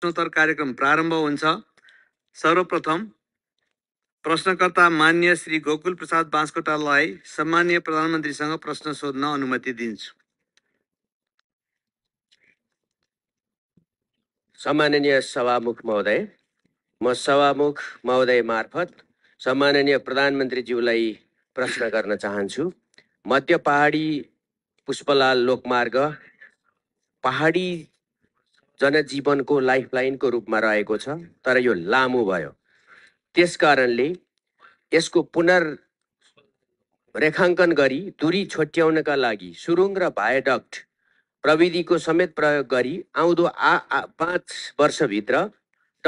प्रश्नोत्तर कार्यक्रम प्रारम्भ हुन्छ सर्वप्रथम प्रश्नकर्ता मान्य श्री गोकुल प्रसाद बाँसकोटालाई सम्मान्य प्रधानमन्त्रीसँग प्रश्न सोध्न अनुमति दिन्छु सम्माननीय सभामुख महोदय म सभामुख महोदय मार्फत सम्माननीय प्रधानमन्त्रीज्यूलाई प्रश्न गर्न चाहन्छु मध्य पहाडी पुष्पलाल लोकमार्ग पहाडी जनजीवनको लाइफलाइनको रूपमा रहेको छ तर यो लामो भयो त्यस कारणले यसको पुनर् रेखाङ्कन गरी दूरी छोट्याउनका लागि सुरुङ र भायोडक्ट प्रविधिको समेत प्रयोग गरी आउँदो आ, आ पाँच वर्षभित्र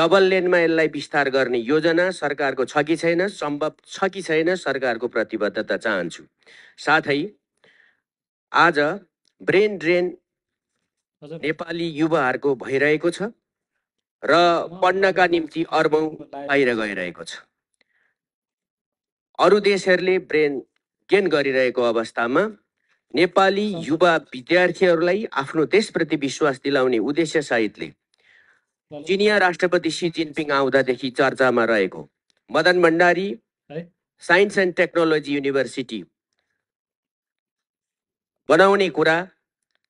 डबल लेनमा यसलाई विस्तार गर्ने योजना सरकारको छ कि छैन सम्भव छ कि छैन सरकारको प्रतिबद्धता चाहन्छु साथै आज ब्रेन ड्रेन नेपाली युवाहरूको भइरहेको छ र पढ्नका निम्ति अर्बौँ बाहिर गइरहेको छ अरू देशहरूले ब्रेन गेन गरिरहेको अवस्थामा नेपाली युवा विद्यार्थीहरूलाई आफ्नो देशप्रति विश्वास दिलाउने उद्देश्य सहितले चिनिया राष्ट्रपति सी जिनपिङ आउँदादेखि चर्चामा रहेको Madan Bhandari science and technology university बनाउने कुरा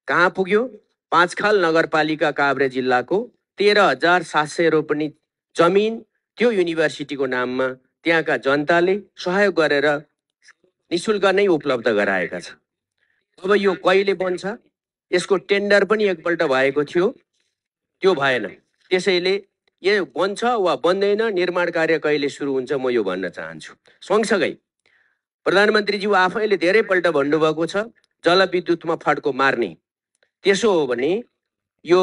कहाँ पुग्यो पाँचखाल नगरपालिका काभ्रे जिल्लाको तेह्र हजार सात सय रोपनी जमिन त्यो युनिभर्सिटीको नाममा त्यहाँका जनताले सहयोग गरेर निशुल्क नै उपलब्ध गराएका छन् अब यो कहिले बन्छ यसको टेन्डर पनि एकपल्ट भएको थियो त्यो भएन त्यसैले यो बन्छ वा बन्दैन निर्माण कार्य कहिले सुरु हुन्छ म यो भन्न चाहन्छु सँगसँगै प्रधानमन्त्रीज्यू आफैले धेरैपल्ट भन्नुभएको छ जलविद्युतमा फड्को मार्ने त्यसो हो भने यो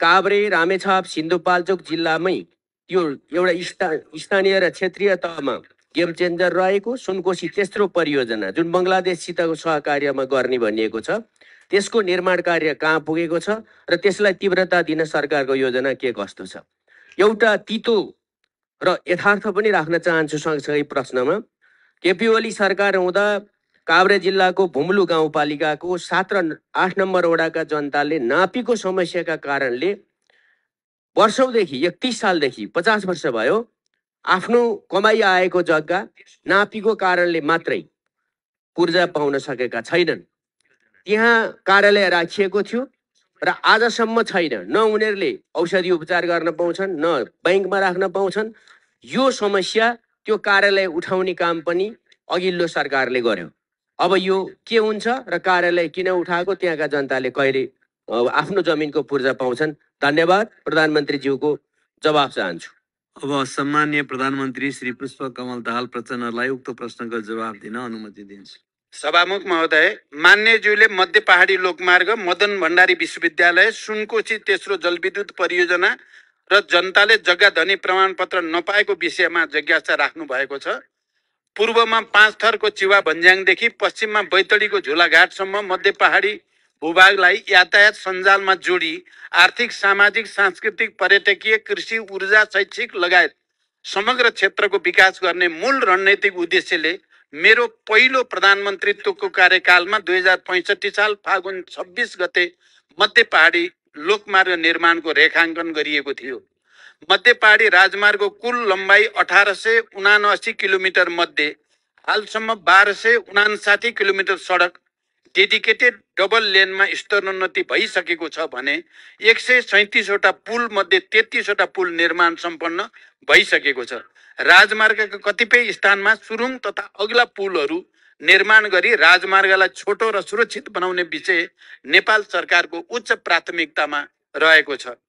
काभ्रे रामेछाप सिन्धुपाल्चोक जिल्लामै यो एउटा स्था स्थानीय र क्षेत्रीय तहमा गेम चेन्जर रहेको सुनकोशी तेस्रो परियोजना जुन बङ्गलादेशसितको सहकार्यमा गर्ने भनिएको छ त्यसको निर्माण कार्य कहाँ पुगेको छ र त्यसलाई तीव्रता दिन सरकारको योजना के कस्तो छ एउटा तितो र यथार्थ पनि राख्न चाहन्छु सँगसँगै प्रश्नमा केपी ओली सरकार हुँदा काभ्रे जिल्लाको भुम्लु गाउँपालिकाको सात र आठ नम्बर वडाका जनताले नापीको समस्याका कारणले वर्षौँदेखि एकतिस सालदेखि पचास वर्ष भयो आफ्नो कमाइ आएको जग्गा नापीको कारणले मात्रै पूर्जा पाउन सकेका छैनन् त्यहाँ कार्यालय राखिएको थियो र आजसम्म छैन न उनीहरूले औषधि उपचार गर्न पाउँछन् न ब्याङ्कमा राख्न पाउँछन् यो समस्या त्यो कार्यालय उठाउने काम पनि अघिल्लो सरकारले गर्यो अब यो के हुन्छ र कार्यालय किन उठाएको त्यहाँका जनताले कहिले आफ्नो जमिनको पूर्जा पाउँछन् धन्यवाद प्रधानमन्त्रीज्यूको जवाब चाहन्छु अब सम्मान्य प्रधानमन्त्री श्री पुष्प कमल दाहाल प्रचण्डलाई उक्त प्रश्नको जवाब दिन अनुमति दिन्छु सभामुख महोदय मान्यज्यूले मध्य पहाडी लोकमार्ग मदन भण्डारी विश्वविद्यालय सुनकोशी तेस्रो जलविद्युत परियोजना र जनताले जग्गा धनी प्रमाणपत्र नपाएको विषयमा जिज्ञासा राख्नु भएको छ पूर्वमा पाँच थरको चिवा भन्ज्याङदेखि पश्चिममा बैतडीको झुलाघाटसम्म मध्य पहाडी भूभागलाई यातायात सञ्जालमा जोडी आर्थिक सामाजिक सांस्कृतिक पर्यटकीय कृषि ऊर्जा शैक्षिक लगायत समग्र क्षेत्रको विकास गर्ने मूल रणनैतिक उद्देश्यले मेरो पहिलो प्रधानमन्त्रीत्वको कार्यकालमा दुई हजार पैँसठी साल फागुन छब्बिस गते मध्य पहाडी लोकमार्ग निर्माणको रेखाङ्कन गरिएको थियो मध्यपाडी राजमार्गको कुल लम्बाइ अठार सय उनासी किलोमिटर मध्ये हालसम्म बाह्र सय उनासाठी किलोमिटर सडक डेडिकेटेड डबल लेनमा स्तरोन्नति भइसकेको छ भने एक सय सैतिसवटा पुल मध्ये तेत्तिसवटा पुल निर्माण सम्पन्न भइसकेको छ राजमार्गका कतिपय स्थानमा सुरुङ तथा अग्ला पुलहरू निर्माण गरी राजमार्गलाई छोटो र सुरक्षित बनाउने विषय नेपाल सरकारको उच्च प्राथमिकतामा रहेको छ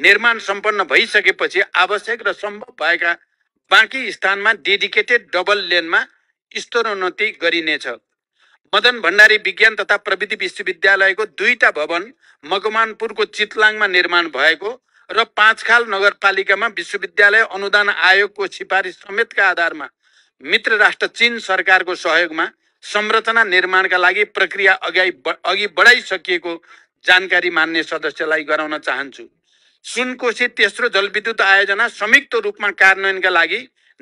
निर्माण सम्पन्न भइसकेपछि आवश्यक र सम्भव भएका बाँकी स्थानमा डेडिकेटेड डबल लेनमा स्तरोन्नति गरिनेछ मदन भण्डारी विज्ञान तथा प्रविधि विश्वविद्यालयको दुईटा भवन मकमानपुरको चितलाङमा निर्माण भएको र पाँचखाल नगरपालिकामा विश्वविद्यालय अनुदान आयोगको सिफारिस समेतका आधारमा मित्र राष्ट्र चीन सरकारको सहयोगमा संरचना निर्माणका लागि प्रक्रिया अगाडि अघि बढाइसकिएको जानकारी मान्ने सदस्यलाई गराउन चाहन्छु सुनकोशी तेस्रो जलविद्युत आयोजना संयुक्त रूपमा कार्यान्वयनका लागि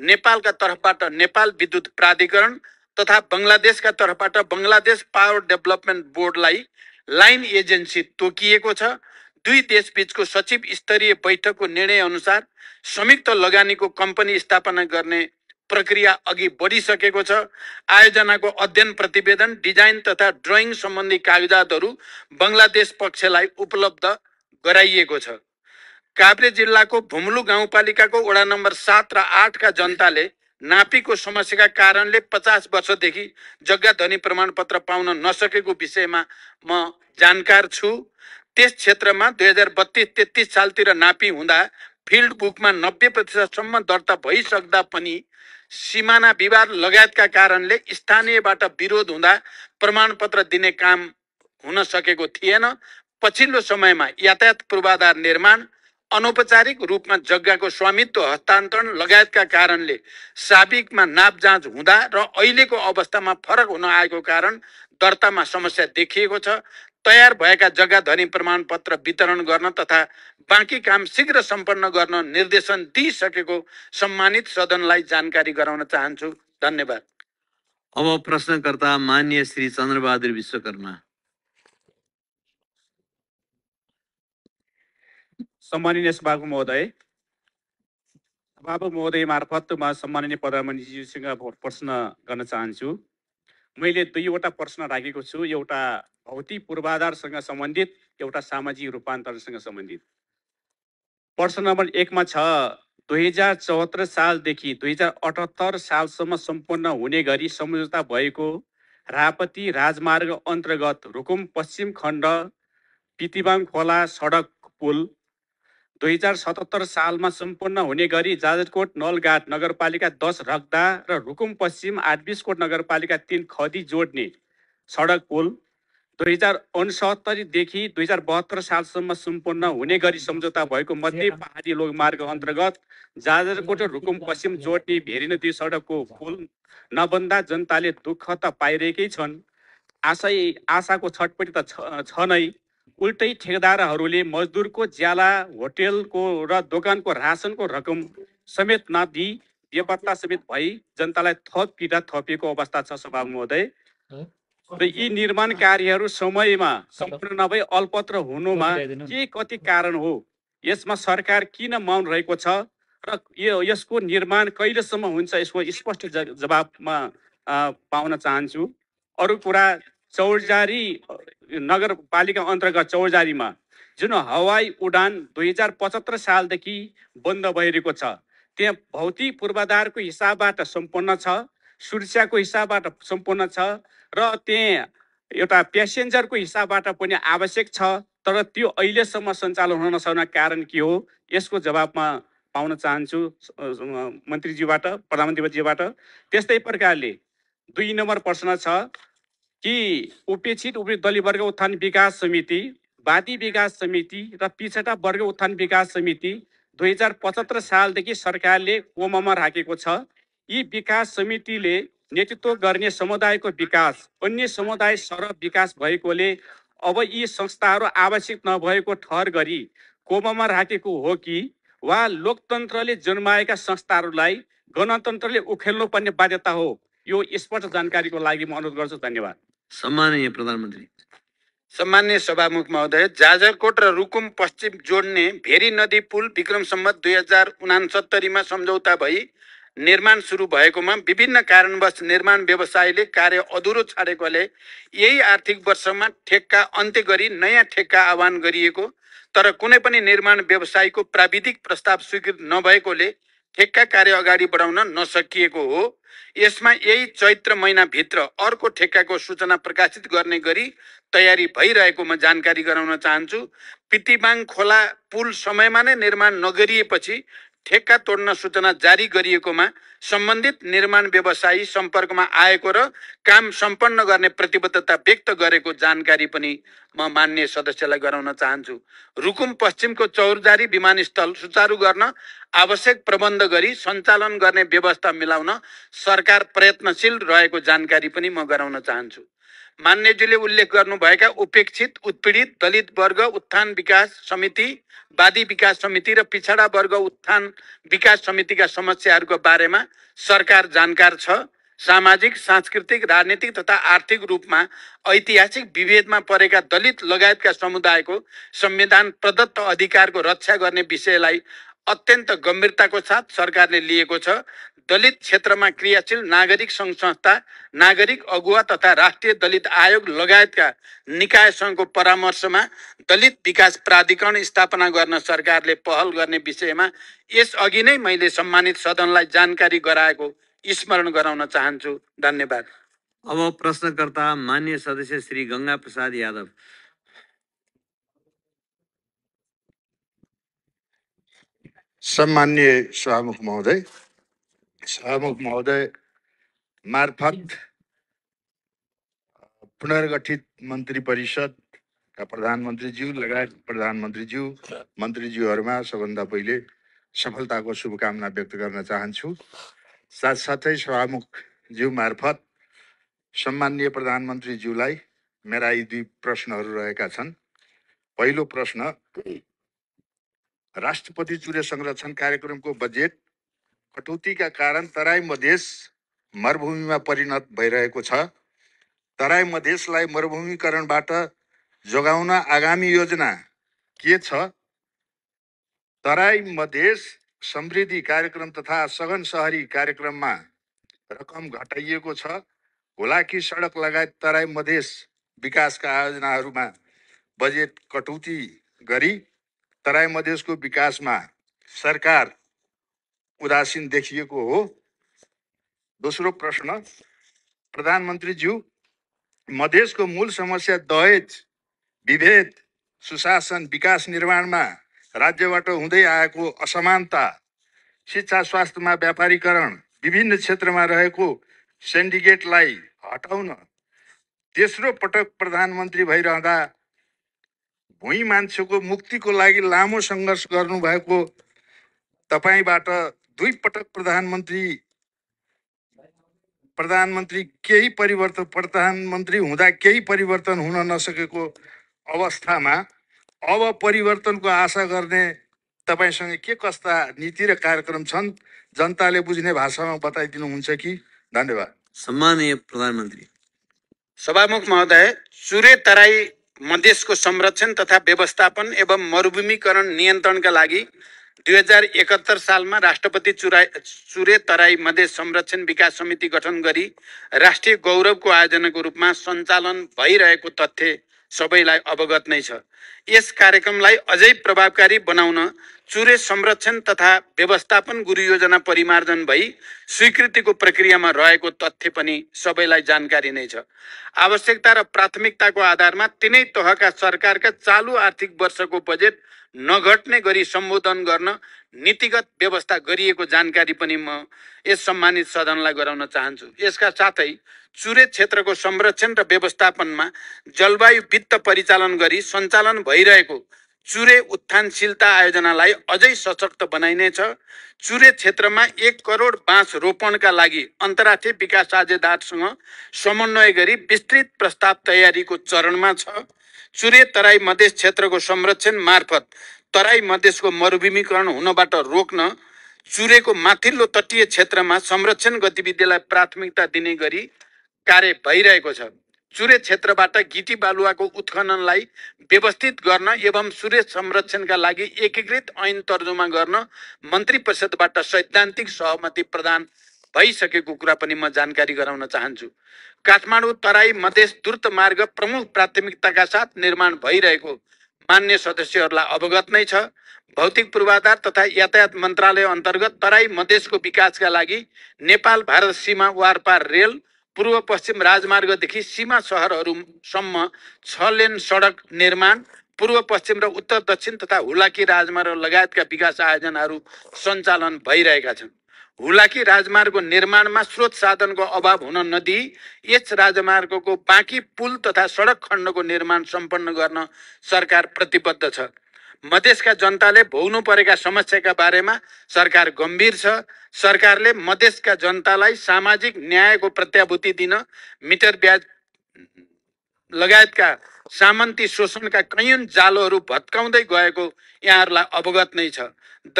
नेपालका तर्फबाट नेपाल विद्युत प्राधिकरण तथा बङ्गलादेशका तर्फबाट बङ्गलादेश पावर डेभलपमेन्ट बोर्डलाई लाइन एजेन्सी तोकिएको छ दुई देशबीचको सचिव स्तरीय बैठकको निर्णयअनुसार संयुक्त लगानीको कम्पनी स्थापना गर्ने प्रक्रिया अघि बढिसकेको छ आयोजनाको अध्ययन प्रतिवेदन डिजाइन तथा ड्रइङ सम्बन्धी कागजातहरू बङ्गलादेश पक्षलाई उपलब्ध गराइएको छ काभ्रे जिल्लाको भुम्लु गाउँपालिकाको वडा नम्बर सात र आठका जनताले नापीको समस्याका कारणले पचास वर्षदेखि जग्गा धनी प्रमाणपत्र पाउन नसकेको विषयमा म जानकार छु त्यस क्षेत्रमा दुई हजार बत्तिस तेत्तिस सालतिर नापी हुँदा फिल्ड बुकमा नब्बे प्रतिशतसम्म दर्ता भइसक्दा पनि सिमाना विवाद लगायतका कारणले स्थानीयबाट विरोध हुँदा प्रमाणपत्र दिने काम हुन सकेको थिएन पछिल्लो समयमा यातायात पूर्वाधार निर्माण अनौपचारिक रूपमा जग्गाको स्वामित्व हस्तान्तरण लगायतका कारणले साबिकमा नाप जाँच हुँदा र अहिलेको अवस्थामा फरक हुन आएको कारण दर्तामा समस्या देखिएको छ तयार भएका जग्गा धनी प्रमाणपत्र वितरण गर्न तथा बाँकी काम शीघ्र सम्पन्न गर्न निर्देशन दिइसकेको सम्मानित सदनलाई जानकारी गराउन चाहन्छु धन्यवाद अब प्रश्नकर्ता मान्य श्री चन्द्रबहादुर विश्वकर्मा सम्माननीय सभाको महोदय बाबु महोदय मार्फत म सम्माननीय भोट प्रश्न गर्न चाहन्छु मैले दुईवटा प्रश्न राखेको छु एउटा भौतिक पूर्वाधारसँग सम्बन्धित एउटा सामाजिक रूपान्तरणसँग सम्बन्धित प्रश्न नम्बर एकमा छ दुई हजार चौहत्तर सालदेखि दुई हजार अठहत्तर सालसम्म सम्पन्न हुने गरी सम्झौता भएको रापती राजमार्ग अन्तर्गत रुकुम पश्चिम खण्ड पितिबाङ खोला सडक पुल दुई हजार सतहत्तर सालमा सम्पन्न हुने गरी जाजरकोट नलगाट नगरपालिका दस रक्दा र रुकुम पश्चिम आठबिसकोट नगरपालिका तिन खदी जोड्ने सडक पुल दुई हजार उनसत्तरीदेखि दुई हजार बहत्तर सालसम्म सम्पन्न हुने गरी सम्झौता भएको मध्ये पहाडी लोकमार्ग अन्तर्गत जाजरकोट रुकुम पश्चिम जोड्ने भेरी नदी सडकको पुल नबन्दा जनताले दुःख त पाइरहेकै छन् आशै आशाको छटपटी त छ नै उल्टै ठेकेदारहरूले मजदुरको ज्याला होटेलको र दोकानको रासनको रकम समेत नदिई बेपत्ता समेत भई जनतालाई थप पीडा थपिएको अवस्था छ सभा महोदय र यी निर्माण कार्यहरू समयमा सम्पूर्ण नभई अल्पत्र हुनुमा के कति कारण हो यसमा सरकार किन मौन रहेको छ र यो यसको निर्माण कहिलेसम्म हुन्छ यसको स्पष्ट जवाबमा पाउन चाहन्छु अरू कुरा चौरजारी नगरपालिका अन्तर्गत चौरजारीमा जुन हवाई उडान दुई हजार पचहत्तर सालदेखि बन्द भइरहेको छ त्यहाँ भौतिक पूर्वाधारको हिसाबबाट सम्पन्न छ सुरक्षाको हिसाबबाट सम्पन्न छ र त्यहाँ एउटा प्यासेन्जरको हिसाबबाट पनि आवश्यक छ तर त्यो अहिलेसम्म सञ्चालन हुन नसक्ने कारण के हो यसको जवाबमा पाउन चाहन्छु मन्त्रीजीबाट प्रधानमन्त्रीजीबाट त्यस्तै प्रकारले दुई नम्बर प्रश्न छ कि उपेक्षित उप दलित वर्ग उत्थान विकास समिति वादी विकास समिति र पिछडा वर्ग उत्थान विकास समिति दुई हजार पचहत्तर सालदेखि सरकारले कोमामा राखेको छ यी विकास समितिले नेतृत्व गर्ने समुदायको विकास अन्य समुदाय सर विकास भएकोले अब यी संस्थाहरू आवश्यक नभएको ठहर गरी कोमामा राखेको हो कि वा लोकतन्त्रले जन्माएका संस्थाहरूलाई गणतन्त्रले उखेल्नुपर्ने बाध्यता हो यो स्पष्ट जानकारीको लागि म अनुरोध गर्छु धन्यवाद सम्माननीय प्रधानमन्त्री सम्मान्य सभामुख महोदय जाजरकोट र रुकुम पश्चिम जोड्ने भेरी नदी पुल विक्रम सम्मत दुई हजार उनासत्तरीमा सम्झौता भई निर्माण सुरु भएकोमा विभिन्न कारणवश निर्माण व्यवसायले कार्य अधुरो छाडेकोले यही आर्थिक वर्षमा ठेक्का अन्त्य गरी नयाँ ठेक्का आह्वान गरिएको तर कुनै पनि निर्माण व्यवसायको प्राविधिक प्रस्ताव स्वीकृत नभएकोले ठेक्का कार्य अगाडि बढाउन नसकिएको हो यसमा यही चैत्र महिनाभित्र अर्को ठेक्काको सूचना प्रकाशित गर्ने गरी तयारी भइरहेको म जानकारी गराउन चाहन्छु पितिबाङ खोला पुल समयमा नै निर्माण नगरिएपछि ठेक्का तोड्न सूचना जारी गरिएकोमा सम्बन्धित निर्माण व्यवसायी सम्पर्कमा आएको र काम सम्पन्न गर्ने प्रतिबद्धता व्यक्त गरेको जानकारी पनि म मान्य सदस्यलाई गराउन चाहन्छु रुकुम पश्चिमको चौरजारी विमानस्थल सुचारू गर्न आवश्यक प्रबन्ध गरी सञ्चालन गर्ने व्यवस्था मिलाउन सरकार प्रयत्नशील रहेको जानकारी पनि म गराउन चाहन्छु मान्यज्यूले उल्लेख गर्नुभएका उपेक्षित उत्पीडित दलित वर्ग उत्थान विकास समिति वादी विकास समिति र पिछडा वर्ग उत्थान विकास समितिका समस्याहरूको बारेमा सरकार जानकार छ सामाजिक सांस्कृतिक राजनीतिक तथा आर्थिक रूपमा ऐतिहासिक विभेदमा परेका दलित लगायतका समुदायको संविधान प्रदत्त अधिकारको रक्षा गर्ने विषयलाई अत्यन्त गम्भीरताको साथ सरकारले लिएको छ दलित क्षेत्रमा क्रियाशील नागरिक सङ्घ संस्था नागरिक अगुवा तथा राष्ट्रिय दलित आयोग लगायतका निकायसँगको परामर्शमा दलित विकास प्राधिकरण स्थापना गर्न सरकारले पहल गर्ने विषयमा यसअघि नै मैले सम्मानित सदनलाई जानकारी गराएको स्मरण गराउन चाहन्छु धन्यवाद अब प्रश्नकर्ता मान्य सदस्य श्री गङ्गा प्रसाद यादव सम्मान्य सभामुख महोदय सहमुख महोदय मार्फत पुनर्गठित मन्त्री परिषदका प्रधानमन्त्रीज्यू लगायत प्रधानमन्त्रीज्यू मन्त्रीज्यूहरूमा सबभन्दा पहिले सफलताको शुभकामना व्यक्त गर्न चाहन्छु साथसाथै सभामुखज्यू मार्फत सम्मान्य प्रधानमन्त्रीज्यूलाई मेरा यी दुई प्रश्नहरू रहेका छन् पहिलो प्रश्न राष्ट्रपति चुरे संरक्षण कार्यक्रमको बजेट कटौतीका कारण तराई मधेस मरुभूमिमा परिणत भइरहेको छ तराई मधेसलाई मरुभूमिकरणबाट जोगाउन आगामी योजना के छ तराई मधेस समृद्धि कार्यक्रम तथा सघन सहरी कार्यक्रममा रकम घटाइएको छ होलाकी सडक लगायत तराई मधेस विकासका आयोजनाहरूमा बजेट कटौती गरी तराई मधेसको विकासमा सरकार उदासीन देखिएको हो दोस्रो प्रश्न प्रधानमन्त्रीज्यू मधेसको मूल समस्या दहेज विभेद सुशासन विकास निर्माणमा राज्यबाट हुँदै आएको असमानता शिक्षा स्वास्थ्यमा व्यापारीकरण विभिन्न क्षेत्रमा रहेको सेन्डिकेटलाई हटाउन तेस्रो पटक प्रधानमन्त्री भइरहँदा भुइँ मान्छेको मुक्तिको लागि लामो सङ्घर्ष गर्नुभएको तपाईँबाट दुई पटक प्रधानमन्त्री प्रधानमन्त्री केही परिवर्तन प्रधानमन्त्री हुँदा केही परिवर्तन हुन नसकेको अवस्थामा अब परिवर्तनको आशा गर्ने तपाईँसँग के कस्ता नीति र कार्यक्रम छन् जनताले बुझ्ने भाषामा बताइदिनुहुन्छ कि धन्यवाद सम्मानीय प्रधानमन्त्री सभामुख महोदय चुरे तराई मधेसको संरक्षण तथा व्यवस्थापन एवं मरुभूमिकरण नियन्त्रणका लागि दुई हजार एकहत्तर सालमा राष्ट्रपति चुरा चुरे तराई मधेस संरक्षण विकास समिति गठन गरी राष्ट्रिय गौरवको आयोजनाको रूपमा सञ्चालन भइरहेको तथ्य सबैलाई अवगत नै छ यस कार्यक्रमलाई अझै प्रभावकारी बनाउन चुरे संरक्षण तथा व्यवस्थापन गुरु योजना परिमार्जन भई स्वीकृतिको प्रक्रियामा रहेको तथ्य पनि सबैलाई जानकारी नै छ आवश्यकता र प्राथमिकताको आधारमा तिनै तहका सरकारका चालु आर्थिक वर्षको बजेट नघट्ने गरी सम्बोधन गर्न नीतिगत व्यवस्था गरिएको जानकारी पनि म यस सम्मानित सदनलाई गराउन चाहन्छु यसका साथै चुरे क्षेत्रको संरक्षण र व्यवस्थापनमा जलवायु वित्त परिचालन गरी सञ्चालन भइरहेको चुरे उत्थानशीलता आयोजनालाई अझै सशक्त बनाइनेछ चुरे क्षेत्रमा एक करोड बाँस रोपणका लागि अन्तर्राष्ट्रिय विकास साझेदारसँग समन्वय गरी विस्तृत प्रस्ताव तयारीको चरणमा छ चुरे तराई मधेस क्षेत्रको संरक्षण मार्फत तराई मधेसको मरुभूमिकरण हुनबाट रोक्न चुरेको माथिल्लो तटीय क्षेत्रमा संरक्षण गतिविधिलाई प्राथमिकता दिने गरी कार्य भइरहेको छ चुरे क्षेत्रबाट गिटी बालुवाको उत्खननलाई व्यवस्थित गर्न एवं सूर्य संरक्षणका लागि एकीकृत ऐन तर्जुमा गर्न मन्त्री परिषदबाट सैद्धान्तिक सहमति प्रदान भइसकेको कुरा पनि म जानकारी गराउन चाहन्छु काठमाडौँ तराई मधेस द्रुत मार्ग प्रमुख प्राथमिकताका साथ निर्माण भइरहेको मान्य सदस्यहरूलाई अवगत नै छ भौतिक पूर्वाधार तथा यातायात मन्त्रालय अन्तर्गत तराई मधेसको विकासका लागि नेपाल भारत सीमा वारपार रेल पूर्व पश्चिम राजमार्गदेखि सीमा सहरहरूसम्म छ लेन सडक निर्माण पूर्व पश्चिम र उत्तर दक्षिण तथा हुलाकी राजमार्ग लगायतका विकास आयोजनाहरू सञ्चालन भइरहेका छन् हुलाकी राजमार्गको निर्माणमा स्रोत साधनको अभाव हुन नदिई यस राजमार्गको बाँकी पुल तथा सडक खण्डको निर्माण सम्पन्न गर्न सरकार प्रतिबद्ध छ मधेसका जनताले भोग्नु परेका समस्याका बारेमा सरकार गम्भीर छ सरकारले मधेसका जनतालाई सामाजिक न्यायको प्रत्याभूति दिन मिटर ब्याज लगायतका सामन्ती शोषणका कैयौँ जालोहरू भत्काउँदै गएको यहाँहरूलाई अवगत नै छ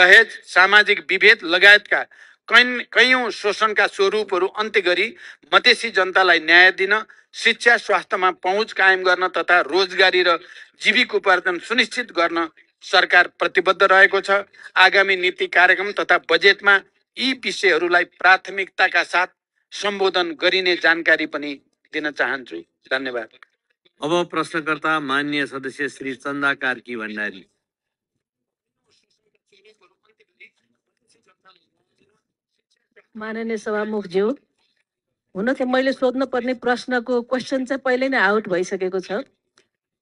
दहेज सामाजिक विभेद लगायतका कैन कैयौँ शोषणका स्वरूपहरू अन्त्य गरी मधेसी जनतालाई न्याय दिन शिक्षा स्वास्थ्यमा पहुँच कायम गर्न तथा रोजगारी र जीविकोपार्जन सुनिश्चित गर्न सरकार प्रतिबद्ध रहेको छ आगामी नीति कार्यक्रम तथा बजेटमा यी विषयहरूलाई प्राथमिकताका साथ सम्बोधन गरिने जानकारी पनि दिन चाहन्छु धन्यवाद अब प्रश्नकर्ता मान्य सदस्य श्री चन्दा कार्की भण्डारी माननीय सभामुखज्यू हुन त मैले पर्ने प्रश्नको क्वेसन चाहिँ पहिले नै आउट भइसकेको छ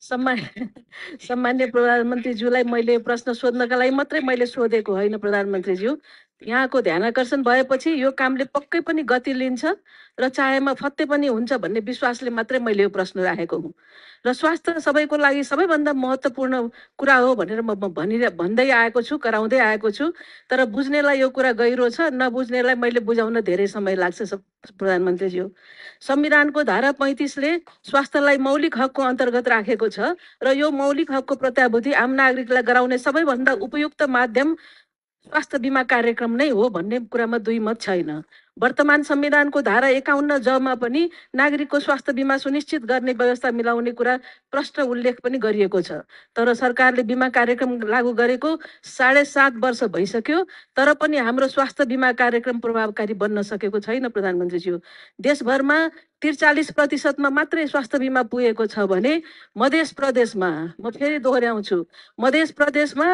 सम्मा सम्मान्य प्रधानमन्त्रीज्यूलाई मैले प्रश्न सोध्नका लागि मात्रै मैले सोधेको होइन प्रधानमन्त्रीज्यू यहाँको ध्यान आकर्षण भएपछि यो कामले पक्कै पनि गति लिन्छ र चाहेमा फत्ते पनि हुन्छ भन्ने विश्वासले मात्रै मैले यो प्रश्न राखेको हुँ र स्वास्थ्य सबैको लागि सबैभन्दा महत्त्वपूर्ण कुरा हो भनेर म भनि भन्दै आएको छु कराउँदै आएको छु तर बुझ्नेलाई यो कुरा गहिरो छ नबुझ्नेलाई मैले बुझाउन धेरै समय लाग्छ प्रधानमन्त्रीज्यू संविधानको धारा पैँतिसले स्वास्थ्यलाई मौलिक हकको अन्तर्गत राखेको छ र यो मौलिक हकको प्रत्याभूति आम नागरिकलाई गराउने सबैभन्दा उपयुक्त माध्यम स्वास्थ्य बिमा कार्यक्रम नै हो भन्ने कुरामा दुई मत छैन वर्तमान संविधानको धारा एकाउन्न जमा पनि नागरिकको स्वास्थ्य बिमा सुनिश्चित गर्ने व्यवस्था मिलाउने कुरा प्रष्ट उल्लेख पनि गरिएको छ तर सरकारले बिमा कार्यक्रम लागू गरेको साढे सात वर्ष भइसक्यो तर पनि हाम्रो स्वास्थ्य बिमा कार्यक्रम प्रभावकारी बन्न सकेको छैन प्रधानमन्त्रीज्यू देशभरमा त्रिचालिस प्रतिशतमा मात्रै स्वास्थ्य बिमा पुगेको छ भने मधेस प्रदेशमा म फेरि दोहोऱ्याउँछु मधेस प्रदेशमा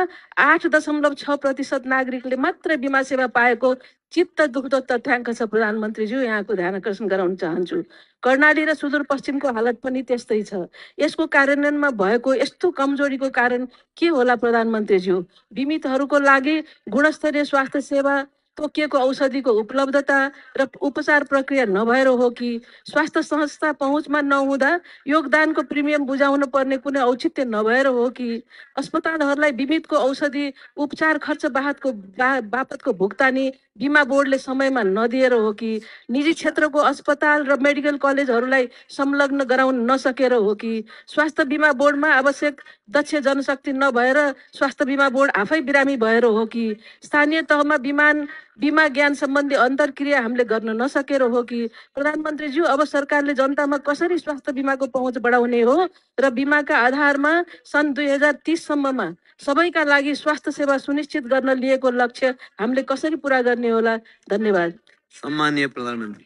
आठ दशमलव छ प्रतिशत नागरिकले मात्र बिमा सेवा पाएको चित्त दुख्दो तथ्याङ्क छ प्रधानमन्त्रीज्यू यहाँको ध्यान आकर्षण गराउन चाहन्छु कर्णाली र सुदूरपश्चिमको हालत पनि त्यस्तै छ यसको कार्यान्वयनमा भएको यस्तो कमजोरीको कारण के होला प्रधानमन्त्रीज्यू बिमितहरूको लागि गुणस्तरीय स्वास्थ्य सेवा तोकिएको औषधिको उपलब्धता र उपचार प्रक्रिया नभएर हो कि स्वास्थ्य संस्था पहुँचमा नहुँदा योगदानको प्रिमियम बुझाउनु पर्ने कुनै औचित्य नभएर हो कि अस्पतालहरूलाई बिमितको औषधि उपचार खर्च बाहतको बा बापतको भुक्तानी बिमा बोर्डले समयमा नदिएर हो कि निजी क्षेत्रको अस्पताल र मेडिकल कलेजहरूलाई संलग्न गराउन नसकेर हो कि स्वास्थ्य बिमा बोर्डमा आवश्यक दक्ष जनशक्ति नभएर स्वास्थ्य बिमा बोर्ड आफै बिरामी भएर हो कि स्थानीय तहमा विमान बिमा ज्ञान सम्बन्धी अन्तर्क्रिया हामीले गर्न नसकेर हो कि प्रधानमन्त्रीज्यू अब सरकारले जनतामा कसरी स्वास्थ्य बिमाको पहुँच बढाउने हो र बिमाका आधारमा सन् दुई हजार तिससम्ममा सबैका लागि स्वास्थ्य सेवा सुनिश्चित गर्न लिएको लक्ष्य हामीले कसरी पुरा गर्ने होला धन्यवाद सम्मानीय प्रधानमन्त्री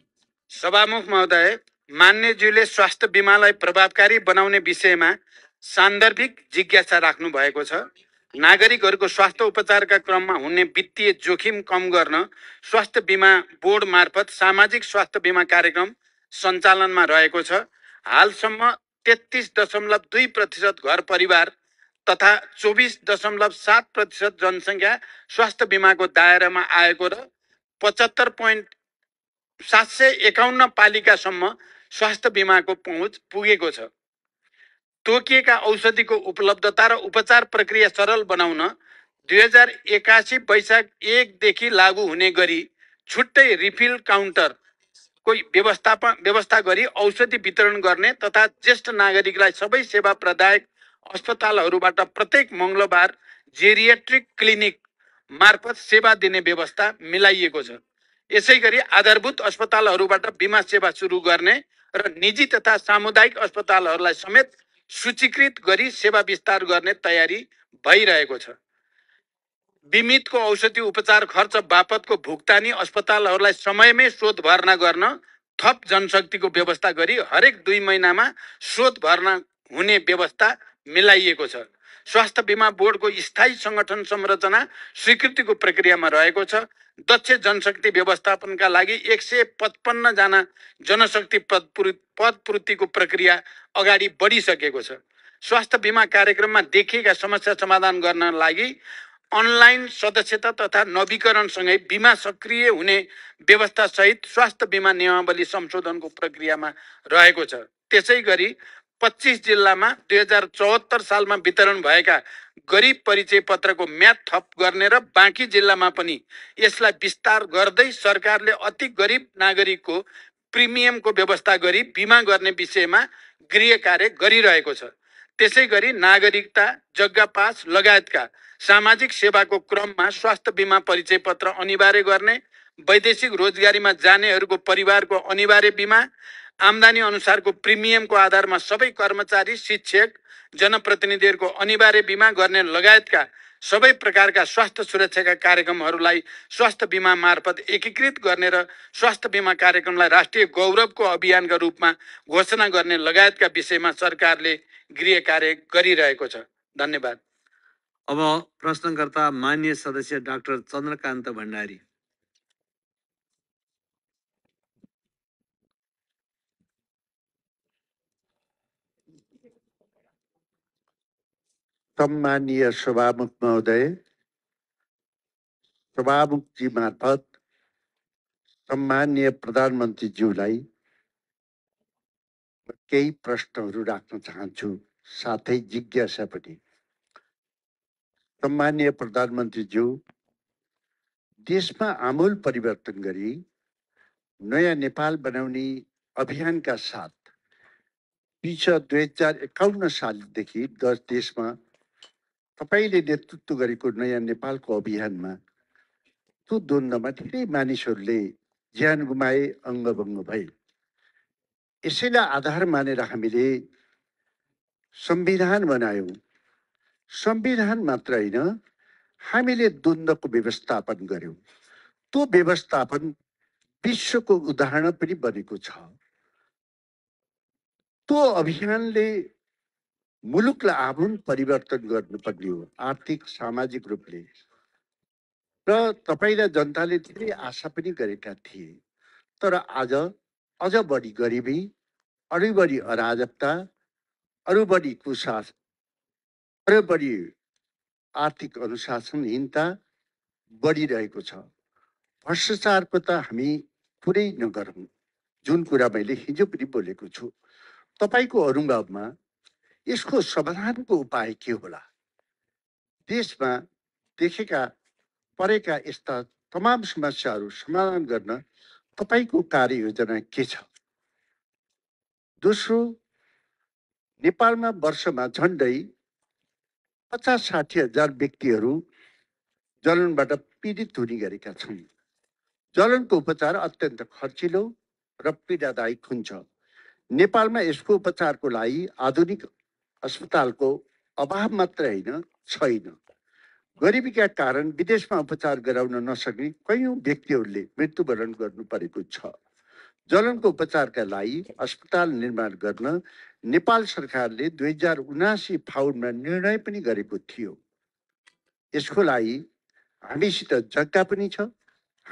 सभामुख महोदय मान्यज्यूले स्वास्थ्य बिमालाई प्रभावकारी बनाउने विषयमा सान्दर्भिक जिज्ञासा राख्नु भएको छ नागरिकहरूको स्वास्थ्य उपचारका क्रममा हुने वित्तीय जोखिम कम गर्न स्वास्थ्य बिमा बोर्ड मार्फत सामाजिक स्वास्थ्य बिमा कार्यक्रम सञ्चालनमा रहेको छ हालसम्म तेत्तिस दशमलव दुई प्रतिशत घर परिवार तथा चौबिस दशमलव सात प्रतिशत जनसङ्ख्या स्वास्थ्य बिमाको दायरामा आएको र पचहत्तर पोइन्ट सात सय एकाउन्न पालिकासम्म स्वास्थ्य बिमाको पहुँच पुगेको छ तोकिएका औषधिको उपलब्धता र उपचार प्रक्रिया सरल बनाउन दुई हजार एकासी वैशाख एकदेखि लागू हुने गरी छुट्टै रिफिल काउन्टर कोही व्यवस्थापन व्यवस्था गरी औषधि वितरण गर्ने तथा ज्येष्ठ नागरिकलाई सबै सेवा प्रदायक अस्पतालहरूबाट प्रत्येक मङ्गलबार जेरियाट्रिक क्लिनिक मार्फत सेवा दिने व्यवस्था मिलाइएको छ यसै गरी आधारभूत अस्पतालहरूबाट बिमा सेवा सुरु गर्ने र निजी तथा सामुदायिक अस्पतालहरूलाई समेत सूचीकृत गरी सेवा विस्तार गर्ने तयारी भइरहेको छ बिमितको औषधि उपचार खर्च बापतको भुक्तानी अस्पतालहरूलाई समयमै स्रोत भर्ना गर्न थप जनशक्तिको व्यवस्था गरी हरेक दुई महिनामा स्रोत भर्ना हुने व्यवस्था मिलाइएको छ स्वास्थ्य बिमा बोर्डको स्थायी सङ्गठन संरचना स्वीकृतिको प्रक्रियामा रहेको छ दक्ष जनशक्ति व्यवस्थापनका लागि एक सय पचपन्नजना जनशक्ति पदपूर्ति पदपूर्तिको प्रक्रिया अगाडि बढिसकेको छ स्वास्थ्य बिमा कार्यक्रममा देखिएका समस्या समाधान गर्न लागि अनलाइन सदस्यता तथा नवीकरणसँगै बिमा सक्रिय हुने व्यवस्थासहित स्वास्थ्य बिमा नियमावली संशोधनको प्रक्रियामा रहेको छ त्यसै गरी पच्चिस जिल्लामा दुई हजार चौहत्तर सालमा वितरण भएका गरिब परिचय पत्रको म्याद थप गर्ने र बाँकी जिल्लामा पनि यसलाई विस्तार गर्दै सरकारले अति गरिब नागरिकको प्रिमियमको व्यवस्था गरी बिमा गर्ने विषयमा गृह कार्य गरिरहेको छ त्यसै गरी नागरिकता जग्गा पास लगायतका सामाजिक सेवाको क्रममा स्वास्थ्य बिमा परिचय पत्र अनिवार्य गर्ने वैदेशिक रोजगारीमा जानेहरूको परिवारको अनिवार्य बिमा आमदानी अनुसारको प्रिमियमको आधारमा सबै कर्मचारी शिक्षक जनप्रतिनिधिहरूको अनिवार्य बिमा गर्ने लगायतका सबै प्रकारका स्वास्थ्य सुरक्षाका कार्यक्रमहरूलाई स्वास्थ्य बिमा मार्फत एकीकृत गर्ने र स्वास्थ्य बिमा कार्यक्रमलाई राष्ट्रिय गौरवको अभियानका रूपमा घोषणा गर्ने लगायतका विषयमा सरकारले गृह कार्य गरिरहेको छ धन्यवाद अब प्रश्नकर्ता मान्य सदस्य डाक्टर चन्द्रकान्त भण्डारी सम्मानीय सभामुख महोदय सभामुखजी मार्फत सम्मानीय प्रधानमन्त्रीज्यूलाई केही प्रश्नहरू राख्न चाहन्छु साथै जिज्ञासा पनि सम्मान्य प्रधानमन्त्रीज्यू देशमा आमूल परिवर्तन गरी नयाँ नेपाल बनाउने अभियानका साथ पिछ दुई हजार एकाउन्न सालदेखि दस देशमा तपाईँले नेतृत्व गरेको नयाँ नेपालको अभियानमा त्यो द्वन्द्वमा धेरै मानिसहरूले ज्यान गुमाए अङ्गभङ्ग भए यसैलाई आधार मानेर हामीले संविधान बनायौँ संविधान मात्र होइन हामीले द्वन्द्वको व्यवस्थापन गऱ्यौँ त्यो व्यवस्थापन विश्वको उदाहरण पनि बनेको छ त्यो अभियानले मुलुकलाई आफ्नो परिवर्तन गर्नुपर्ने हो आर्थिक सामाजिक रूपले र तपाईँलाई जनताले धेरै आशा पनि गरेका थिए तर आज अझ बढी गरिबी अरू बढी अराजकता अरू बढी कुशासन अरू बढी आर्थिक अनुशासनहीनता बढिरहेको छ भ्रष्टाचारको त हामी पुरै नगरौँ जुन कुरा मैले हिजो पनि बोलेको छु तपाईँको अनुभवमा यसको समाधानको उपाय के होला देशमा देखेका परेका यस्ता तमाम समस्याहरू समाधान गर्न तपाईँको कार्ययोजना के छ दोस्रो नेपालमा वर्षमा झन्डै पचास साठी हजार व्यक्तिहरू जलनबाट पीडित हुने गरेका छन् जलनको उपचार अत्यन्त खर्चिलो र पीडादायक हुन्छ नेपालमा यसको उपचारको लागि आधुनिक अस्पतालको अभाव मात्र होइन छैन गरिबीका कारण विदेशमा उपचार गराउन नसक्ने कैयौँ व्यक्तिहरूले मृत्युवरण गर्नु परेको छ ज्वलनको उपचारका लागि अस्पताल निर्माण गर्न नेपाल सरकारले दुई हजार उनासी फाउन्डमा निर्णय पनि गरेको थियो यसको लागि हामीसित जग्गा पनि छ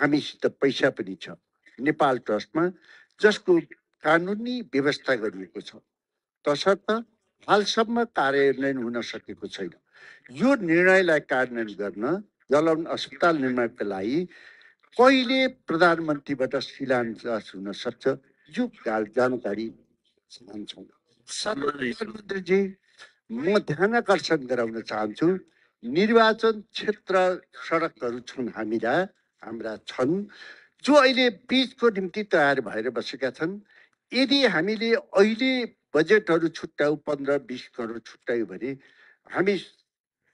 हामीसित पैसा पनि छ नेपाल ट्रस्टमा जसको कानुनी व्यवस्था गरिएको छ तसर्थ हालसम्म कार्यान्वयन हुन सकेको छैन यो निर्णयलाई कार्यान्वयन गर्न जलाउन अस्पताल निर्माणको लागि कहिले प्रधानमन्त्रीबाट शिलान्यास हुन सक्छ यो जानकारी चाहन्छौँ प्रधानमन्त्रीजी म आकर्षण गराउन चाहन्छु निर्वाचन क्षेत्र सडकहरू छन् हामीलाई हाम्रा छन् जो अहिले बिचको निम्ति तयार भएर बसेका छन् यदि हामीले अहिले बजेटहरू छुट्याऊ पन्ध्र बिस करोड छुट्टायो भने हामी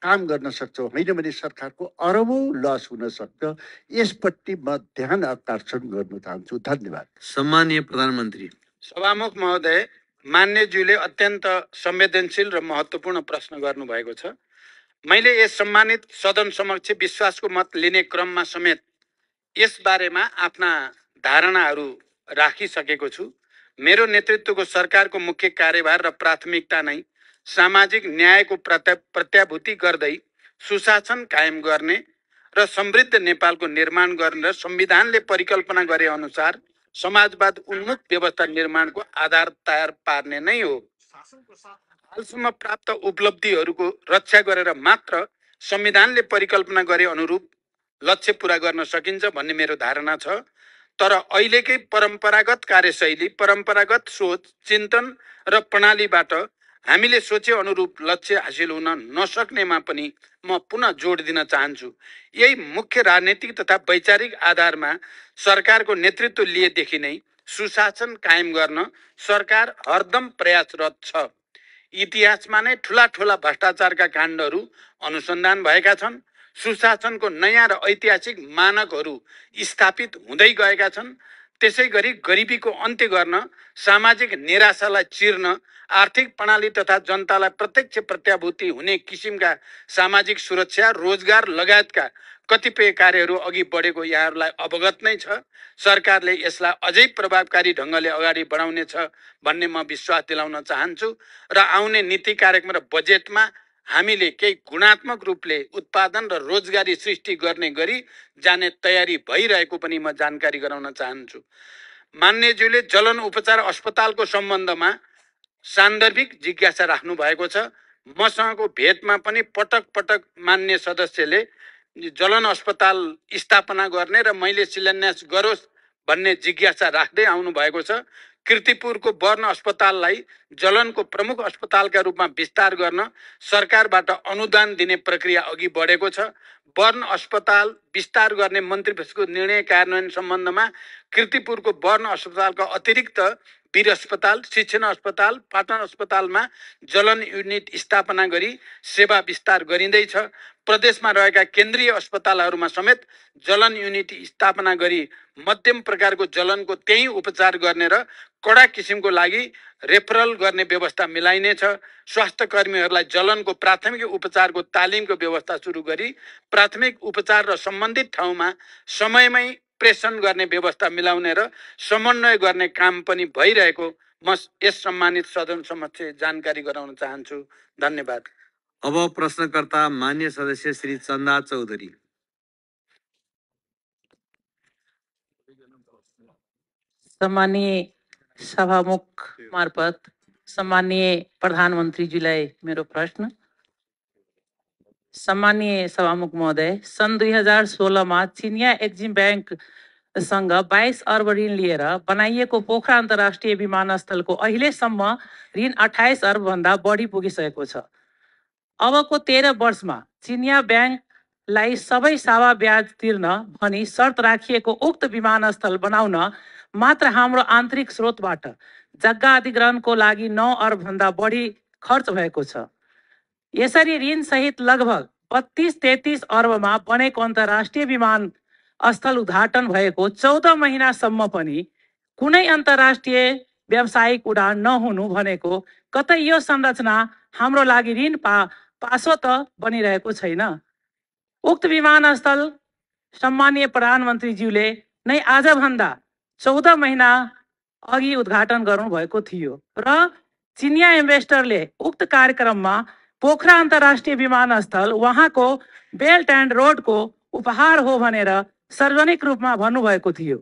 काम गर्न सक्छौँ होइन भने सरकारको अरबौँ लस हुनसक्छ यसपट्टि म ध्यान आकर्षण गर्न चाहन्छु धन्यवाद सम्मानीय प्रधानमन्त्री सभामुख महोदय मान्यज्यूले अत्यन्त संवेदनशील र महत्त्वपूर्ण प्रश्न गर्नुभएको छ मैले यस सम्मानित सदन समक्ष विश्वासको मत लिने क्रममा समेत यस बारेमा आफ्ना धारणाहरू राखिसकेको छु मेरो नेतृत्वको सरकारको मुख्य कार्यभार र प्राथमिकता नै सामाजिक न्यायको प्रत्या प्रत्याभूति गर्दै सुशासन कायम गर्ने र समृद्ध नेपालको निर्माण गर्ने र संविधानले परिकल्पना गरे अनुसार समाजवाद उन्मुख व्यवस्था निर्माणको आधार तयार पार्ने नै हो हालसम्म प्राप्त उपलब्धिहरूको रक्षा गरेर मात्र संविधानले परिकल्पना गरे अनुरूप लक्ष्य पुरा गर्न सकिन्छ भन्ने मेरो धारणा छ तर अहिलेकै परम्परागत कार्यशैली परम्परागत सोच चिन्तन र प्रणालीबाट हामीले सोचे अनुरूप लक्ष्य हासिल हुन नसक्नेमा पनि म पुनः जोड दिन चाहन्छु यही मुख्य राजनैतिक तथा वैचारिक आधारमा सरकारको नेतृत्व लिएदेखि नै सुशासन कायम गर्न सरकार हरदम प्रयासरत छ इतिहासमा नै ठुला ठुला भ्रष्टाचारका काण्डहरू अनुसन्धान भएका छन् सुशासनको नयाँ र ऐतिहासिक मानकहरू स्थापित हुँदै गएका छन् त्यसै गरी गरिबीको अन्त्य गर्न सामाजिक निराशालाई चिर्न आर्थिक प्रणाली तथा जनतालाई प्रत्यक्ष प्रत्याभूति हुने किसिमका सामाजिक सुरक्षा रोजगार लगायतका कतिपय कार्यहरू अघि बढेको यहाँहरूलाई अवगत नै छ सरकारले यसलाई अझै प्रभावकारी ढङ्गले अगाडि बढाउनेछ भन्ने म विश्वास दिलाउन चाहन्छु र आउने नीति कार्यक्रम र बजेटमा हामीले केही गुणात्मक रूपले उत्पादन र रोजगारी सृष्टि गर्ने गरी जाने तयारी भइरहेको पनि म जानकारी गराउन चाहन्छु मान्यज्यूले जलन उपचार अस्पतालको सम्बन्धमा सान्दर्भिक जिज्ञासा राख्नु भएको छ मसँगको भेटमा पनि पटक पटक मान्य सदस्यले जलन अस्पताल स्थापना गर्ने र मैले शिलान्यास गरोस् भन्ने जिज्ञासा राख्दै आउनु भएको छ किर्तिपुरको वर्ण अस्पताललाई जलनको प्रमुख अस्पतालका रूपमा विस्तार गर्न सरकारबाट अनुदान दिने प्रक्रिया अघि बढेको छ वर्ण अस्पताल विस्तार गर्ने मन्त्री परिषदको निर्णय कार्यान्वयन सम्बन्धमा किर्तिपुरको वर्ण अस्पतालका अतिरिक्त वीर अस्पताल शिक्षण अस्पताल पाटन अस्पतालमा जलन युनिट स्थापना गरी सेवा विस्तार गरिँदैछ प्रदेशमा रहेका केन्द्रीय अस्पतालहरूमा समेत जलन युनिट स्थापना गरी मध्यम प्रकारको जलनको त्यही उपचार गर्ने र कडा किसिमको लागि रेफरल गर्ने व्यवस्था मिलाइनेछ स्वास्थ्य कर्मीहरूलाई जलनको प्राथमिक उपचारको तालिमको व्यवस्था सुरु गरी प्राथमिक उपचार र सम्बन्धित ठाउँमा समयमै प्रेसन गर्ने व्यवस्था मिलाउने र समन्वय गर्ने काम पनि भइरहेको म यस सम्मानित सदन समक्ष जानकारी गराउन चाहन्छु धन्यवाद अब प्रश्नकर्ता मान्य सदस्य श्री चन्दा चौधरी सम्मानीय सभामुख मार्फत सम्मानीय प्रधानमन्त्रीजीलाई मेरो प्रश्न सम्मानीय सभामुख महोदय सन् दुई हजार सोह्रमा चिनिया एक्जिम ब्याङ्कसँग बाइस अर्ब ऋण लिएर बनाइएको पोखरा अन्तर्राष्ट्रिय विमानस्थलको अहिलेसम्म ऋण अठाइस अर्बभन्दा बढी पुगिसकेको छ अबको तेह्र वर्षमा चिनिया ब्याङ्कलाई सबै सावा ब्याज तिर्न भनी शर्त राखिएको उक्त विमानस्थल बनाउन मात्र हाम्रो आन्तरिक स्रोतबाट जग्गा अधिग्रहणको लागि नौ भन्दा बढी खर्च भएको छ यसरी ऋणसहित लगभग बत्तिस तेत्तिस अर्बमा बनेको अन्तर्राष्ट्रिय विमानस्थल उद्घाटन भएको चौध महिनासम्म पनि कुनै अन्तर्राष्ट्रिय व्यावसायिक उडान नहुनु भनेको कतै यो संरचना हाम्रो लागि ऋण पा त बनिरहेको छैन उक्त विमानस्थल सम्मानीय प्रधानमन्त्रीज्यूले नै आजभन्दा चौध महिना अघि उद्घाटन गर्नुभएको थियो र चिनिया एम्बेसडरले उक्त कार्यक्रममा पोखरा अन्तर्राष्ट्रिय विमानस्थल उहाँको बेल्ट एन्ड रोडको उपहार हो भनेर सार्वजनिक रूपमा भन्नुभएको थियो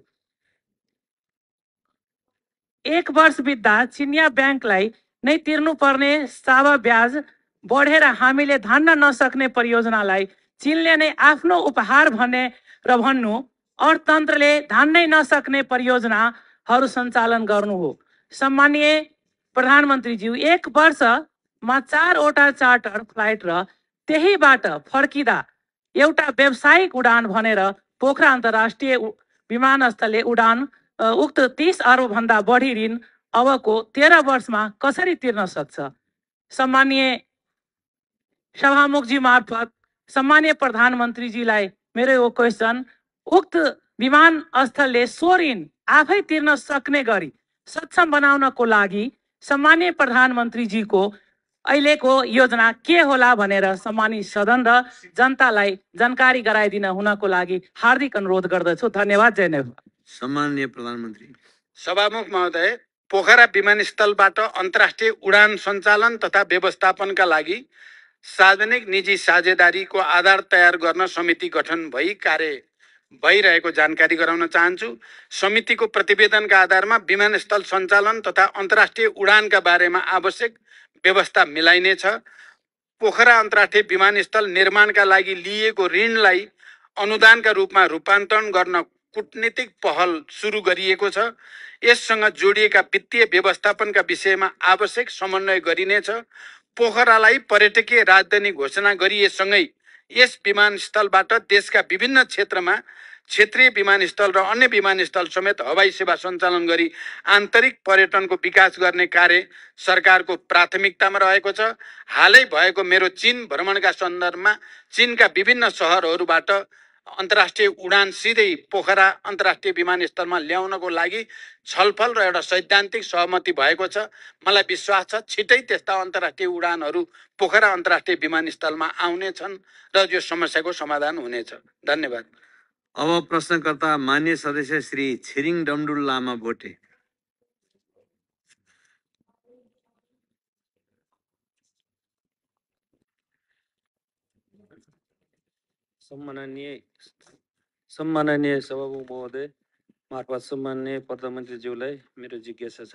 एक वर्ष बित्दा चिनिया ब्याङ्कलाई नै तिर्नुपर्ने सावा ब्याज बढेर हामीले धान्न नसक्ने परियोजनालाई चिनले नै आफ्नो उपहार भने र भन्नु अर्थतन्त्रले धान्नै नसक्ने परियोजनाहरू सञ्चालन गर्नु हो सम्मानीय प्रधानमन्त्रीज्यू एक वर्षमा चारवटा चार्टर फ्लाइट र त्यहीबाट फर्किँदा एउटा व्यावसायिक उडान भनेर पोखरा अन्तर्राष्ट्रिय विमानस्थलले उडान उक्त तिस अर्बभन्दा बढी ऋण अबको तेह्र वर्षमा कसरी तिर्न सक्छ सम्मानीय सभामुखजी मार्फत सम्मान्य प्रधानमन्त्रीजीलाई मेरो यो क्वेसन उक्त विमानस्थलले सोरिन आफै तिर्न सक्ने गरी सक्षम बनाउनको लागि सम्मान्य प्रधानमन्त्रीजीको अहिलेको योजना के होला भनेर सम्मानित सदन र जनतालाई जानकारी गराइदिन हुनको लागि हार्दिक अनुरोध गर्दछु धन्यवाद जय नेपाल सम्मान्य प्रधानमन्त्री सभामुख महोदय पोखरा विमानस्थलबाट अन्तर्राष्ट्रिय उडान सञ्चालन तथा व्यवस्थापनका लागि सार्वजनिक निजी साझेदारीको आधार तयार गर्न समिति गठन भई कार्य भइरहेको जानकारी गराउन चाहन्छु समितिको प्रतिवेदनका आधारमा विमानस्थल सञ्चालन तथा अन्तर्राष्ट्रिय उडानका बारेमा आवश्यक व्यवस्था मिलाइनेछ पोखरा अन्तर्राष्ट्रिय विमानस्थल निर्माणका लागि लिएको ऋणलाई अनुदानका रूपमा रूपान्तरण गर्न कुटनीतिक पहल सुरु गरिएको छ यससँग जोडिएका वित्तीय व्यवस्थापनका विषयमा आवश्यक समन्वय गरिनेछ पोखरालाई पर्यटकीय राजधानी घोषणा गरिएसँगै यस विमानस्थलबाट देशका विभिन्न क्षेत्रमा क्षेत्रीय विमानस्थल र अन्य विमानस्थल समेत हवाई सेवा सञ्चालन गरी आन्तरिक पर्यटनको विकास गर्ने कार्य सरकारको प्राथमिकतामा रहेको छ हालै भएको मेरो चिन भ्रमणका सन्दर्भमा चिनका विभिन्न सहरहरूबाट अन्तर्राष्ट्रिय उडान सिधै पोखरा अन्तर्राष्ट्रिय विमानस्थलमा ल्याउनको लागि छलफल र एउटा सैद्धान्तिक सहमति भएको छ मलाई विश्वास छ छिटै त्यस्ता अन्तर्राष्ट्रिय उडानहरू पोखरा अन्तर्राष्ट्रिय विमानस्थलमा आउनेछन् र यो समस्याको समाधान हुनेछ धन्यवाद अब प्रश्नकर्ता मान्य सदस्य श्री छिरिङ डम्डुल लामा भोटे सम्माननीय सम्माननीय सभामुख महोदय मार्फत सम्माननीय प्रधानमन्त्रीज्यूलाई मेरो जिज्ञासा छ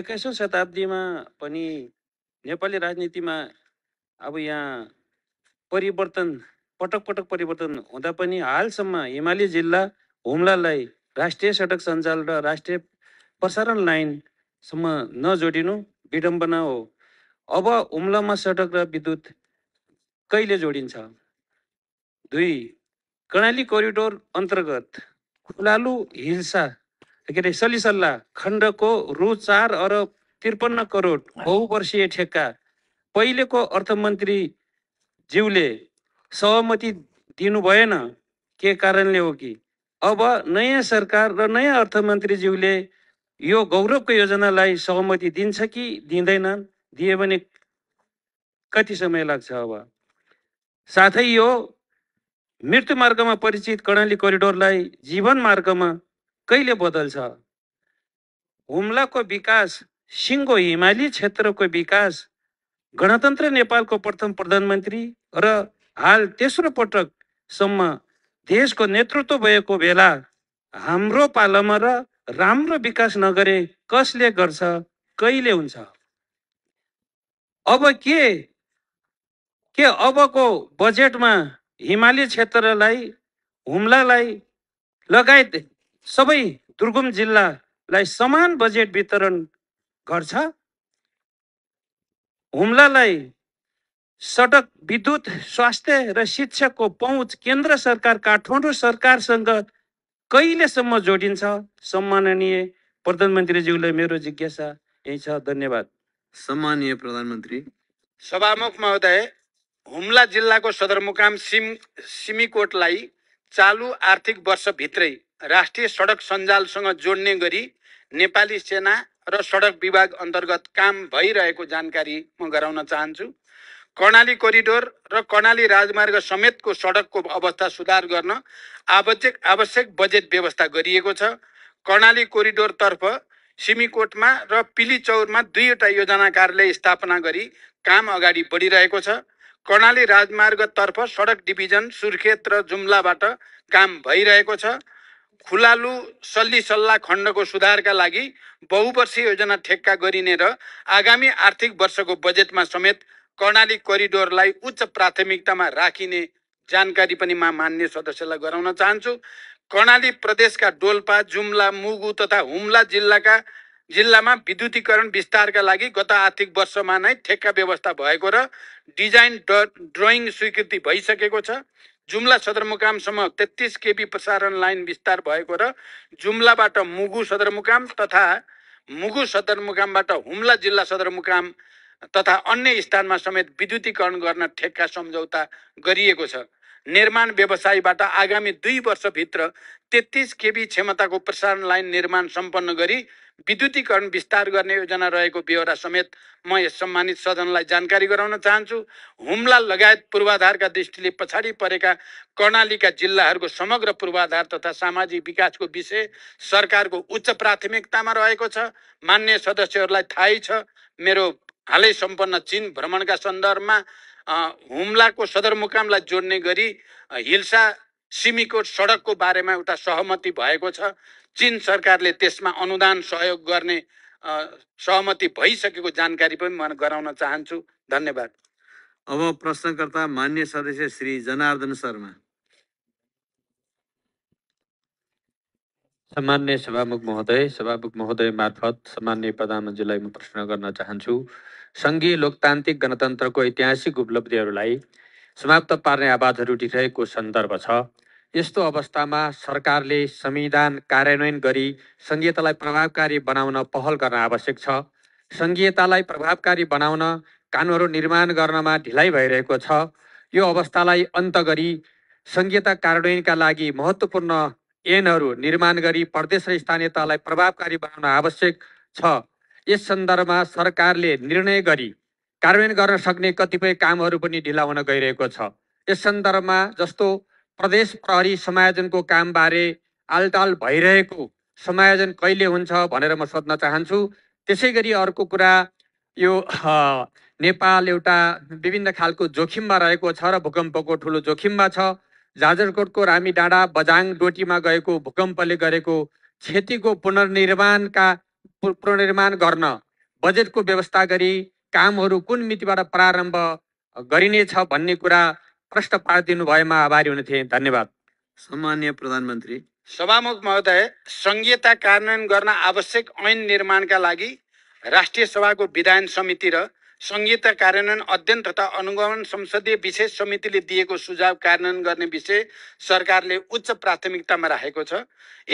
एक्काइसौँ शताब्दीमा पनि नेपाली राजनीतिमा अब यहाँ परिवर्तन पटक पटक परिवर्तन हुँदा पनि हालसम्म हिमाली जिल्ला हुम्लालाई राष्ट्रिय सडक सञ्जाल र राष्ट्रिय प्रसारण लाइनसम्म नजोडिनु विडम्बना हो अब हुम्लामा सडक र विद्युत कहिले जोडिन्छ दुई कर्णाली कोरिडोर अन्तर्गत खुलालु हिंसा के अरे सलिसल्ला खण्डको रु चार अरब त्रिपन्न करोड बहुवर्षीय ठेक्का पहिलेको अर्थमन्त्री ज्यूले सहमति दिनु भएन के कारणले हो कि अब नयाँ सरकार र नयाँ अर्थमन्त्री ज्यूले यो गौरवको योजनालाई सहमति दिन्छ कि दिँदैन दिए भने कति समय लाग्छ अब साथै यो मृत्यु मार्गमा परिचित कर्णाली कोरिडोरलाई जीवन मार्गमा कहिले बदल्छ हुम्लाको विकास सिङ्गो हिमाली क्षेत्रको विकास गणतन्त्र नेपालको प्रथम प्रधानमन्त्री र हाल तेस्रो पटकसम्म देशको नेतृत्व भएको बेला हाम्रो पालामा र राम्रो विकास नगरे कसले गर्छ कहिले हुन्छ अब के के अबको बजेटमा हिमाली क्षेत्रलाई हुम्लालाई लगायत सबै दुर्गम जिल्लालाई समान बजेट वितरण गर्छ हुम्लालाई सडक विद्युत स्वास्थ्य र शिक्षाको पहुँच केन्द्र सरकार काठमाडौँ सरकारसँग कहिलेसम्म जोडिन्छ सम्माननीय प्रधानमन्त्रीज्यूलाई मेरो जिज्ञासा यही छ धन्यवाद सम्माननीय प्रधानमन्त्री सभामुख महोदय हुम्ला जिल्लाको सदरमुकाम सिम सिमीकोटलाई चालु आर्थिक वर्षभित्रै राष्ट्रिय सडक सञ्जालसँग जोड्ने गरी नेपाली सेना र सडक विभाग अन्तर्गत काम भइरहेको जानकारी म गराउन चाहन्छु कर्णाली कोरिडोर र कर्णाली राजमार्ग समेतको सडकको अवस्था सुधार गर्न आवश्यक आवश्यक बजेट व्यवस्था गरिएको छ कर्णाली कोरिडोरतर्फ सिमीकोटमा र पिलीचौरमा दुईवटा योजना कार्यालय स्थापना गरी काम अगाडि बढिरहेको छ कर्णाली राजमार्गतर्फ सडक डिभिजन सुर्खेत र जुम्लाबाट काम भइरहेको छ खुलालु सल्ली सल्लाह खण्डको सुधारका लागि बहुवर्षीय योजना ठेक्का गरिने र आगामी आर्थिक वर्षको बजेटमा समेत कर्णाली करिडोरलाई उच्च प्राथमिकतामा राखिने जानकारी पनि म मान्य सदस्यलाई गराउन चाहन्छु कर्णाली प्रदेशका डोल्पा जुम्ला मुगु तथा हुम्ला जिल्लाका जिल्लामा विद्युतीकरण विस्तारका लागि गत आर्थिक वर्षमा नै ठेक्का व्यवस्था भएको र डिजाइन ड्रइङ स्वीकृति भइसकेको छ जुम्ला सदरमुकामसम्म तेत्तिस केबी प्रसारण लाइन विस्तार भएको र जुम्लाबाट मुगु सदरमुकाम तथा मुगु सदरमुकामबाट हुम्ला जिल्ला सदरमुकाम तथा अन्य स्थानमा समेत विद्युतीकरण गर्न ठेक्का सम्झौता गरिएको छ निर्माण व्यवसायीबाट आगामी दुई वर्षभित्र तेत्तिस केबी क्षमताको प्रसारण लाइन निर्माण सम्पन्न गरी विद्युतीकरण विस्तार गर्ने योजना रहेको बेहोरा समेत म यस सम्मानित सदनलाई जानकारी गराउन चाहन्छु हुम्ला लगायत पूर्वाधारका दृष्टिले पछाडि परेका कर्णालीका जिल्लाहरूको समग्र पूर्वाधार तथा सामाजिक विकासको विषय सरकारको उच्च प्राथमिकतामा रहेको छ मान्य सदस्यहरूलाई थाहै छ मेरो हालै सम्पन्न चिन भ्रमणका सन्दर्भमा हुम्लाको सदरमुकामलाई जोड्ने गरी हिल्सा सिमीको सडकको बारेमा एउटा सहमति भएको छ चिन सरकारले त्यसमा अनुदान सहयोग गर्ने सहमति भइसकेको जानकारी पनि म गराउन चाहन्छु धन्यवाद अब प्रश्नकर्ता मान्य सदस्य श्री जनार्दन शर्मा सामान्य सभामुख महोदय सभामुख महोदय मार्फत सामान्य प्रधानमन्त्रीलाई म प्रश्न गर्न चाहन्छु सङ्घीय लोकतान्त्रिक गणतन्त्रको ऐतिहासिक उपलब्धिहरूलाई समाप्त पार्ने आवाजहरू उठिरहेको सन्दर्भ छ यस्तो अवस्थामा सरकारले संविधान कार्यान्वयन गरी सङ्घीयतालाई प्रभावकारी बनाउन पहल गर्न आवश्यक छ सङ्घीयतालाई प्रभावकारी बनाउन कानुनहरू निर्माण गर्नमा ढिलाइ भइरहेको छ यो अवस्थालाई अन्त गरी सङ्घीयता कार्यान्वयनका लागि महत्त्वपूर्ण ऐनहरू निर्माण गरी प्रदेश र स्थानीयतालाई प्रभावकारी बनाउन आवश्यक छ यस सन्दर्भमा सरकारले निर्णय गरी कार्यान्वयन गर्न सक्ने कतिपय कामहरू पनि ढिला हुन गइरहेको छ यस सन्दर्भमा जस्तो प्रदेश प्रहरी समायोजनको कामबारे आलटाल भइरहेको समायोजन कहिले हुन्छ भनेर म सोध्न चाहन्छु त्यसै गरी अर्को कुरा यो नेपाल एउटा विभिन्न खालको जोखिममा रहेको छ र भूकम्पको ठुलो जोखिममा छ जाजरकोटको रामी डाँडा बजाङ डोटीमा गएको भूकम्पले गरेको क्षतिको पुनर्निर्माणका पुनर्निर्माण गर्न बजेटको व्यवस्था गरी कामहरू कुन मितिबाट प्रारम्भ गरिनेछ भन्ने कुरा प्रश्न पारिदिनु भएमा आभारी हुने थिएँ धन्यवाद सम्मान्य प्रधानमन्त्री सभामुख महोदय सङ्घीयता कार्यान्वयन गर्न आवश्यक ऐन निर्माणका लागि राष्ट्रिय सभाको विधान समिति र सङ्घीयता कार्यान्वयन अध्ययन तथा अनुगमन संसदीय विशेष समितिले दिएको सुझाव कार्यान्वयन गर्ने विषय सरकारले उच्च प्राथमिकतामा राखेको छ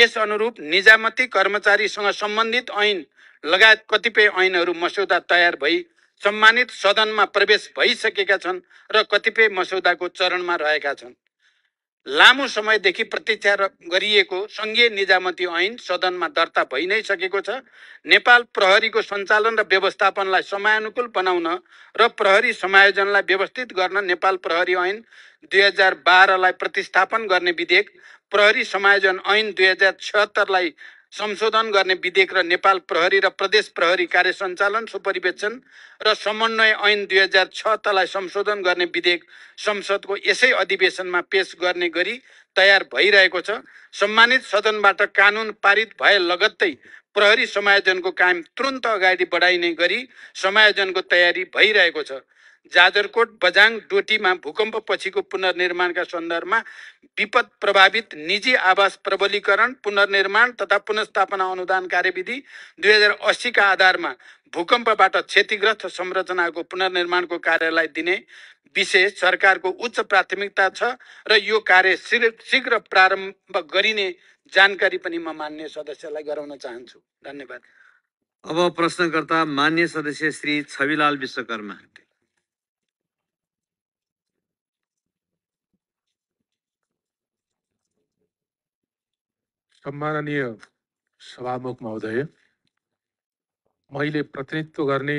यस अनुरूप निजामती कर्मचारीसँग सम्बन्धित ऐन लगायत कतिपय ऐनहरू मस्यौदा तयार भई सम्मानित सदनमा प्रवेश भइसकेका छन् र कतिपय मसौदाको चरणमा रहेका छन् लामो समयदेखि प्रतीक्षा गरिएको सङ्घीय निजामती ऐन सदनमा दर्ता भइ नै सकेको छ नेपाल प्रहरीको सञ्चालन र व्यवस्थापनलाई समयानुकूल बनाउन र प्रहरी समायोजनलाई व्यवस्थित गर्न नेपाल प्रहरी ऐन दुई हजार बाह्रलाई प्रतिस्थापन गर्ने विधेयक प्रहरी समायोजन ऐन दुई हजार छत्तरलाई संशोधन गर्ने विधेयक र नेपाल प्रहरी र प्रदेश प्रहरी कार्य सञ्चालन सुपरिवेक्षण र समन्वय ऐन दुई हजार छ तलाई संशोधन गर्ने विधेयक संसदको यसै अधिवेशनमा पेस गर्ने गरी तयार भइरहेको छ सम्मानित सदनबाट कानुन पारित भए लगत्तै प्रहरी समायोजनको काम तुरन्त अगाडि बढाइने गरी समायोजनको तयारी भइरहेको छ जाजरकोट बजाङ डोटीमा भूकम्प पछिको पुनर्निर्माणका सन्दर्भमा विपद प्रभावित निजी आवास प्रबलीकरण पुनर्निर्माण तथा पुनस्थापना अनुदान कार्यविधि दुई हजार अस्सीका आधारमा भूकम्पबाट क्षतिग्रस्त संरचनाको पुनर्निर्माणको कार्यलाई दिने विषय सरकारको उच्च प्राथमिकता छ र यो कार्य शीघ्र प्रारम्भ गरिने जानकारी पनि म मान्य सदस्यलाई गराउन चाहन्छु धन्यवाद अब प्रश्नकर्ता मान्य सदस्य श्री छविलाल विश्वकर्मा सम्माननीय सभामुख महोदय मैले प्रतिनिधित्व गर्ने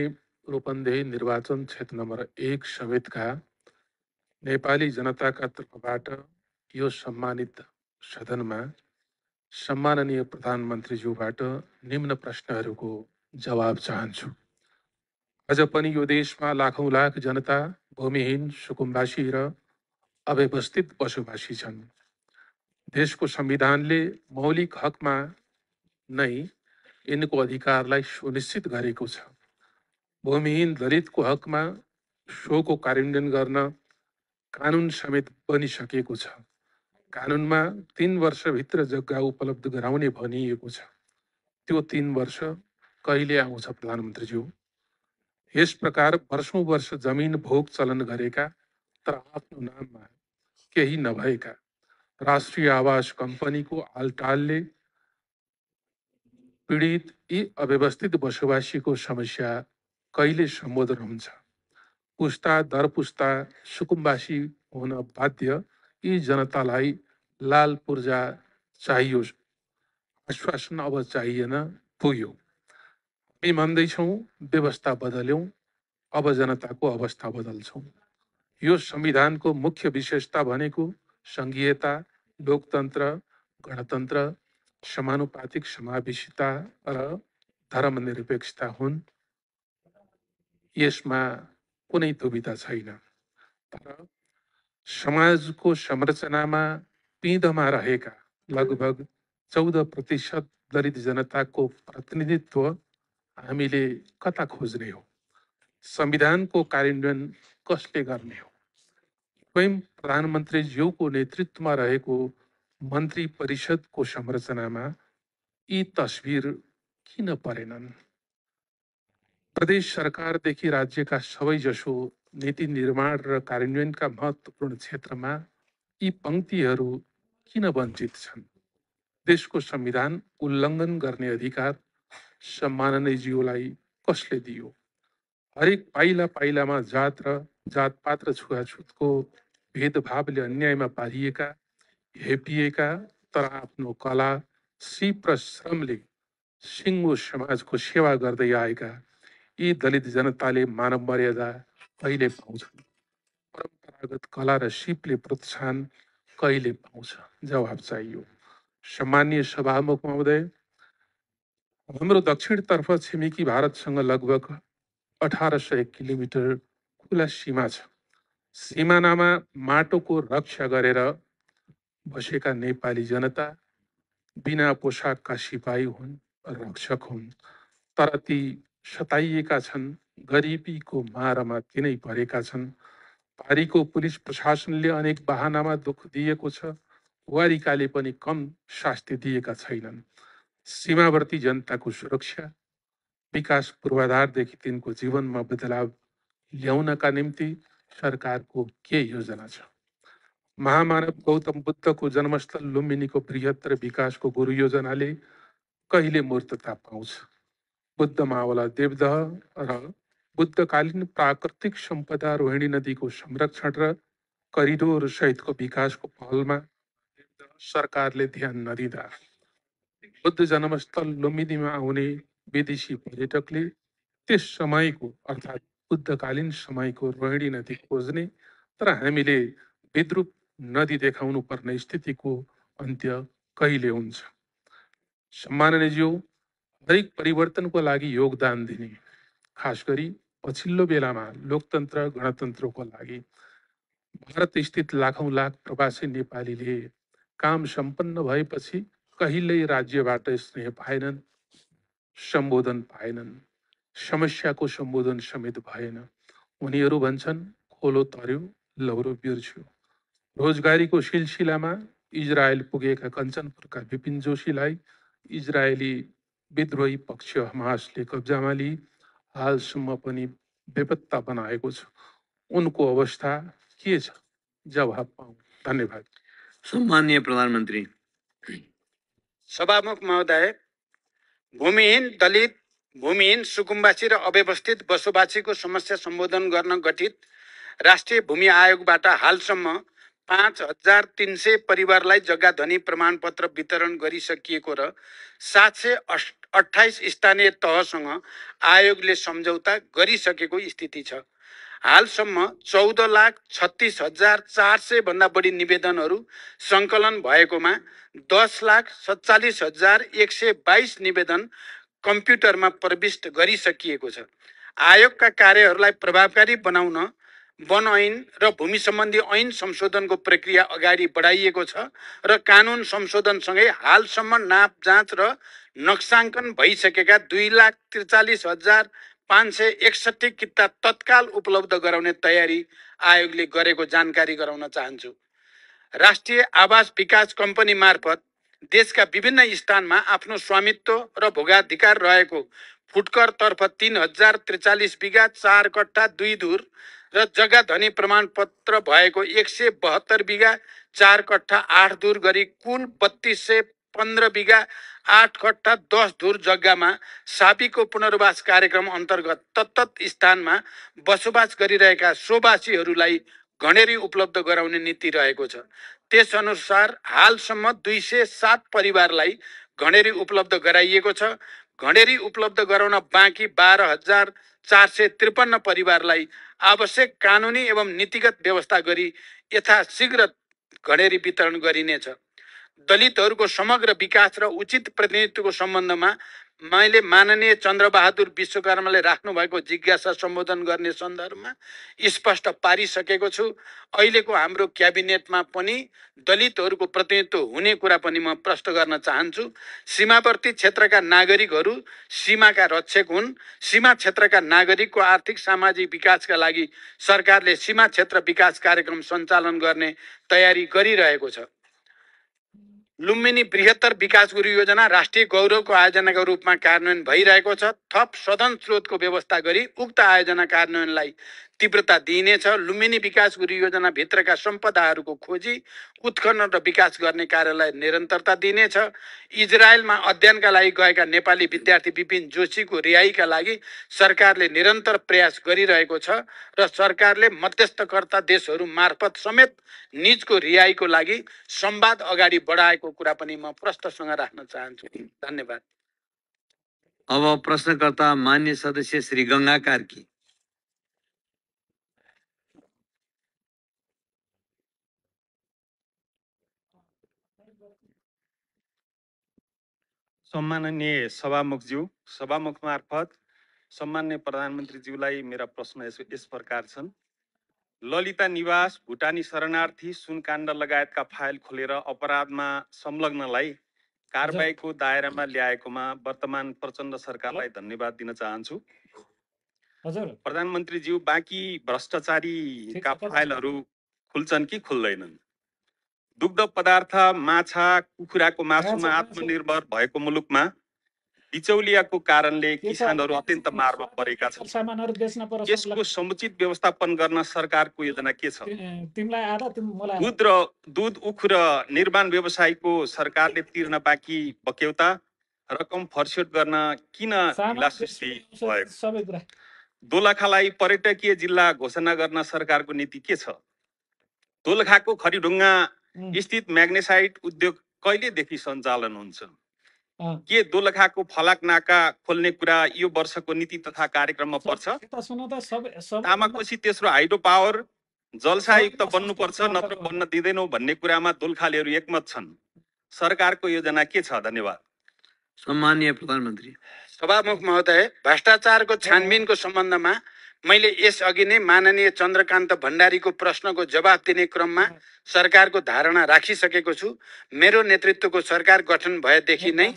रूपन्देही निर्वाचन क्षेत्र नम्बर एक समेतका नेपाली जनताका तर्फबाट यो सम्मानित सदनमा सम्माननीय प्रधानमन्त्रीज्यूबाट निम्न प्रश्नहरूको जवाब चाहन्छु आज पनि यो देशमा लाखौँ लाख जनता भूमिहीन सुकुम्बासी र अव्यवस्थित पशुवासी छन् देशको संविधानले मौलिक हकमा नै यिनको अधिकारलाई सुनिश्चित गरेको छ भूमिहीन दलितको हकमा सोको कार्यान्वयन गर्न कानुन समेत बनिसकेको छ कानुनमा तिन वर्षभित्र जग्गा उपलब्ध गराउने भनिएको छ त्यो तिन वर्ष कहिले आउँछ प्रधानमन्त्रीज्यू यस प्रकार वर्षौँ वर्ष जमिन भोग चलन गरेका तर आफ्नो नाममा केही नभएका राष्ट्रिय आवास कम्पनीको आलटालले पीडित यी अव्यवस्थित बसोबासीको समस्या कहिले सम्बोधन हुन्छ पुस्ता दर पुस्ता सुकुम्बासी हुन बाध्य यी जनतालाई लाल पूर्जा चाहियो आश्वासन अब चाहिएन पुग्यो हामी मान्दैछौँ व्यवस्था बदल्यौँ अब जनताको अवस्था बदल्छौँ यो संविधानको मुख्य विशेषता भनेको सङ्घीयता लोकतन्त्र गणतन्त्र समानुपातिक समावेशिता र धर्मनिरपेक्षता हुन् यसमा कुनै दुविधा छैन तर समाजको संरचनामा पिँधमा रहेका लगभग चौध प्रतिशत दलित जनताको प्रतिनिधित्व हामीले कता खोज्ने हो संविधानको कार्यान्वयन कसले गर्ने हो स्वयं प्रधानमन्त्रीज्यूको नेतृत्वमा रहेको मन्त्री परिषदको संरचनामा यी तस्विर किन परेनन् प्रदेश सरकारदेखि राज्यका सबैजसो नीति निर्माण र कार्यान्वयनका महत्त्वपूर्ण क्षेत्रमा यी पङ्क्तिहरू किन वञ्चित छन् देशको संविधान उल्लङ्घन गर्ने अधिकार सम्माननीयज्यूलाई कसले दियो हरेक पाइला पाइलामा जात र जातपात र छुवाछुतको भेदभावले अन्यायमा पारिएका हेपिएका तर आफ्नो कला सिप र श्रमले सिङ्गो समाजको सेवा गर्दै आएका यी दलित जनताले मानव मर्यादा कहिले पाउँछन् परम्परागत कला र सिपले प्रोत्साहन कहिले पाउँछ जवाब चाहियो सामान्य सभामुख महोदय हाम्रो दक्षिणतर्फ छिमेकी भारतसँग लगभग अठार सय किलोमिटर खुला सीमा छ सिमानामा माटोको रक्षा गरेर बसेका नेपाली जनता बिना पोसाकका सिपाही हुन् रक्षक हुन् तर ती सताइएका छन् गरिबीको मारमा तिनै परेका छन् पारीको पुलिस प्रशासनले अनेक बाहनामा दुःख दिएको छ वारिकाले पनि कम शास्ति दिएका छैनन् सीमावर्ती जनताको सुरक्षा विकास पूर्वाधारदेखि तिनको जीवनमा बदलाव ल्याउनका निम्ति सरकारको के योजना छ महामानव गौतम बुद्धको जन्मस्थल लुम्बिनीको बृहत्तर विकासको गुरु योजनाले कहिले मूर्तता पाउँछ बुद्ध मावला देवदह र बुद्धकालीन प्राकृतिक सम्पदा रोहिणी नदीको संरक्षण र करिडोर सहितको विकासको पहलमा सरकारले ध्यान नदिँदा बुद्ध जन्मस्थल लुम्बिनीमा आउने विदेशी पर्यटकले त्यस समयको अर्थात् शुद्धकालीन समयको रोहिणी नदी खोज्ने तर हामीले विद्रुप नदी देखाउनु पर्ने स्थितिको अन्त्य कहिले हुन्छ सम्माननीयज्यू हरेक परिवर्तनको लागि योगदान दिने खास गरी पछिल्लो बेलामा लोकतन्त्र गणतन्त्रको लागि भारत स्थित लाखौँ लाख प्रवासी नेपालीले काम सम्पन्न भएपछि कहिल्यै राज्यबाट स्नेह पाएनन् सम्बोधन पाएनन् समस्याको सम्बोधन समेत भएन उनीहरू भन्छन् खोलो तर्यो लौरो बिर्स्यो रोजगारीको सिलसिलामा इजरायल पुगेका कञ्चनपुरका विपिन जोशीलाई इजरायली विद्रोही पक्ष हमासले कब्जामा लिई हालसम्म पनि बेपत्ता बनाएको छ उनको अवस्था के छ जवाब पाऊ धन्यवाद सम्मान्य प्रधानमन्त्री सभामुख महोदय भूमिहीन दलित भूमिहीन सुकुम्बासी र अव्यवस्थित बसोबासीको समस्या सम्बोधन गर्न गठित राष्ट्रिय भूमि आयोगबाट हालसम्म पाँच हजार तिन सय परिवारलाई जग्गा धनी प्रमाणपत्र वितरण गरिसकिएको र सात सय अठाइस स्थानीय तहसँग आयोगले सम्झौता गरिसकेको स्थिति छ हालसम्म चौध लाख छत्तिस हजार चार सय भन्दा बढी निवेदनहरू सङ्कलन भएकोमा दस लाख सत्तालिस हजार एक सय बाइस निवेदन कम्प्युटरमा प्रविष्ट गरिसकिएको छ आयोगका कार्यहरूलाई प्रभावकारी बनाउन वन ऐन र भूमि सम्बन्धी ऐन संशोधनको प्रक्रिया अगाडि बढाइएको छ र कानुन संशोधनसँगै हालसम्म नाप जाँच र नक्साङ्कन भइसकेका दुई लाख त्रिचालिस हजार पाँच सय एकसट्ठी किता तत्काल उपलब्ध गराउने तयारी आयोगले गरेको जानकारी गराउन चाहन्छु राष्ट्रिय आवास विकास कम्पनी मार्फत देशका विभिन्न स्थानमा आफ्नो स्वामित्व र भोगाधिकार रहेको फुटकरतर्फ तिन हजार त्रिचालिस बिघा चार कट्ठा दुई धुर र जग्गा धनी प्रमाणपत्र भएको एक सय बहत्तर बिघा चार कट्ठा आठ धुर गरी कुल बत्तिस सय पन्ध्र बिघा आठ कट्ठा दस धुर जग्गामा साबीको पुनर्वास कार्यक्रम अन्तर्गत तत्त स्थानमा बसोबास गरिरहेका सोवासीहरूलाई घडेरी उपलब्ध गराउने नीति रहेको छ त्यसअनुसार हालसम्म दुई सय सात परिवारलाई घडेरी उपलब्ध गराइएको छ घडेरी उपलब्ध गराउन बाँकी बाह्र हजार चार सय त्रिपन्न परिवारलाई आवश्यक कानुनी एवं नीतिगत व्यवस्था गरी यथाशीघ्र घडेरी वितरण गरिनेछ दलितहरूको समग्र विकास र उचित प्रतिनिधित्वको सम्बन्धमा मैले माननीय चन्द्रबहादुर विश्वकर्माले राख्नुभएको जिज्ञासा सम्बोधन गर्ने सन्दर्भमा स्पष्ट पारिसकेको छु अहिलेको हाम्रो क्याबिनेटमा पनि दलितहरूको प्रतिनिधित्व हुने कुरा पनि म प्रश्न गर्न चाहन्छु सीमावर्ती क्षेत्रका नागरिकहरू सीमाका रक्षक हुन् सीमा क्षेत्रका नागरिकको आर्थिक सामाजिक विकासका लागि सरकारले सीमा क्षेत्र विकास कार्यक्रम सञ्चालन गर्ने तयारी गरिरहेको छ लुम्बिनी बृहत्तर विकास गुरु योजना राष्ट्रिय गौरवको आयोजनाको रूपमा कार्यान्वयन भइरहेको छ थप सदन स्रोतको व्यवस्था गरी उक्त आयोजना कार्यान्वयनलाई तीव्रता दिइनेछ लुम्बिनी विकास गुरु योजनाभित्रका सम्पदाहरूको खोजी उत्खनन र विकास गर्ने कार्यलाई निरन्तरता दिइनेछ इजरायलमा अध्ययनका लागि गएका नेपाली विद्यार्थी विपिन जोशीको रिहाईका लागि सरकारले निरन्तर प्रयास गरिरहेको छ र सरकारले मध्यस्थकर्ता देशहरू मार्फत समेत निजको रिहाईको लागि संवाद अगाडि बढाएको कुरा पनि म प्रश्नसँग राख्न चाहन्छु धन्यवाद अब प्रश्नकर्ता मान्य सदस्य श्री गङ्गा कार्की सम्माननीय सभामुखज्यू सभामुख मार्फत सम्मान्य प्रधानमन्त्रीज्यूलाई मेरा प्रश्न यस यस प्रकार छन् ललिता निवास भुटानी शरणार्थी सुनकाण्ड लगायतका फाइल खोलेर अपराधमा संलग्नलाई कारबाहीको दायरामा ल्याएकोमा वर्तमान प्रचण्ड सरकारलाई धन्यवाद दिन चाहन्छु प्रधानमन्त्रीज्यू बाँकी भ्रष्टाचारीका फाइलहरू खुल्छन् कि खुल्दैनन् दुग्ध पदार्थ माछा कुखुराको मासुमा आत्मनिर्भर भएको मुलुकमा बिचौलियाको कारणले किसानहरू अत्यन्त मारमा परेका छन् यसको समुचित व्यवस्थापन गर्न सरकारको योजना के छ दुध र दुध उखु र निर्माण व्यवसायको सरकारले तिर्न बाँकी बक्यौता रकम फर्स्युट गर्न किन दोलखालाई पर्यटकीय जिल्ला घोषणा गर्न सरकारको नीति के छ दोलखाको खरिढुङ्गा स्थित म्याग्नेसाइट उद्योग कहिलेदेखि सञ्चालन हुन्छ के दोलखाको फलाक नाका खोल्ने कुरा यो वर्षको नीति तथा कार्यक्रममा पर्छ तामाकोशी तेस्रो हाइड्रो पावर जलसायुक्त बन्नुपर्छ नत्र बन्न दिँदैनौ भन्ने कुरामा दोलखालेहरू एकमत छन् सरकारको योजना के छ धन्यवाद सम्मानीय प्रधानमन्त्री सभामुख महोदय भ्रष्टाचारको छानबिनको सम्बन्धमा मैले यसअघि नै माननीय चन्द्रकान्त भण्डारीको प्रश्नको जवाब दिने क्रममा सरकारको धारणा राखिसकेको छु मेरो नेतृत्वको सरकार गठन भएदेखि नै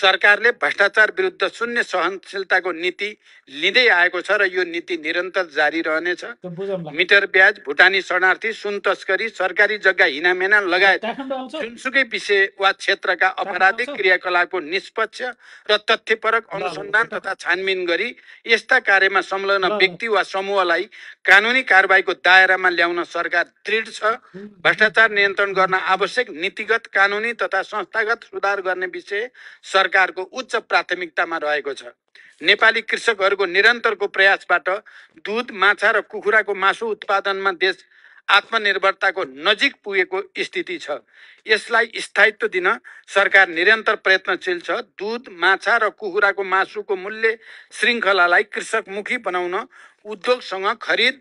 सरकारले भ्रष्टाचार विरुद्ध शून्य सहनशीलताको नीति लिँदै आएको छ र यो नीति निरन्तर जारी रहनेछ मिटर ब्याज भुटानी शरणार्थी सुन तस्करी सरकारी जग्गा हिनामेना लगायत जुनसुकै विषय वा क्षेत्रका अपराधिक क्रियाकलापको निष्पक्ष र तथ्यपरक अनुसन्धान तथा छानबिन गरी यस्ता कार्यमा संलग्न व्यक्ति वा समूहलाई कानुनी कारवाहीको दायरामा ल्याउन सरकार दृढ छ भ्रष्टाचार नियन्त्रण गर्न आवश्यक नीतिगत कानुनी तथा संस्थागत सुधार गर्ने विषय सरकारको उच्च प्राथमिकतामा रहेको छ नेपाली कृषकहरूको निरन्तरको प्रयासबाट दुध माछा र कुखुराको मासु उत्पादनमा देश आत्मनिर्भरताको नजिक पुगेको स्थिति छ यसलाई स्थायित्व दिन सरकार निरन्तर प्रयत्नशील छ दुध माछा र कुखुराको मासुको मूल्य श्रृङ्खलालाई कृषकमुखी बनाउन उद्योगसँग खरिद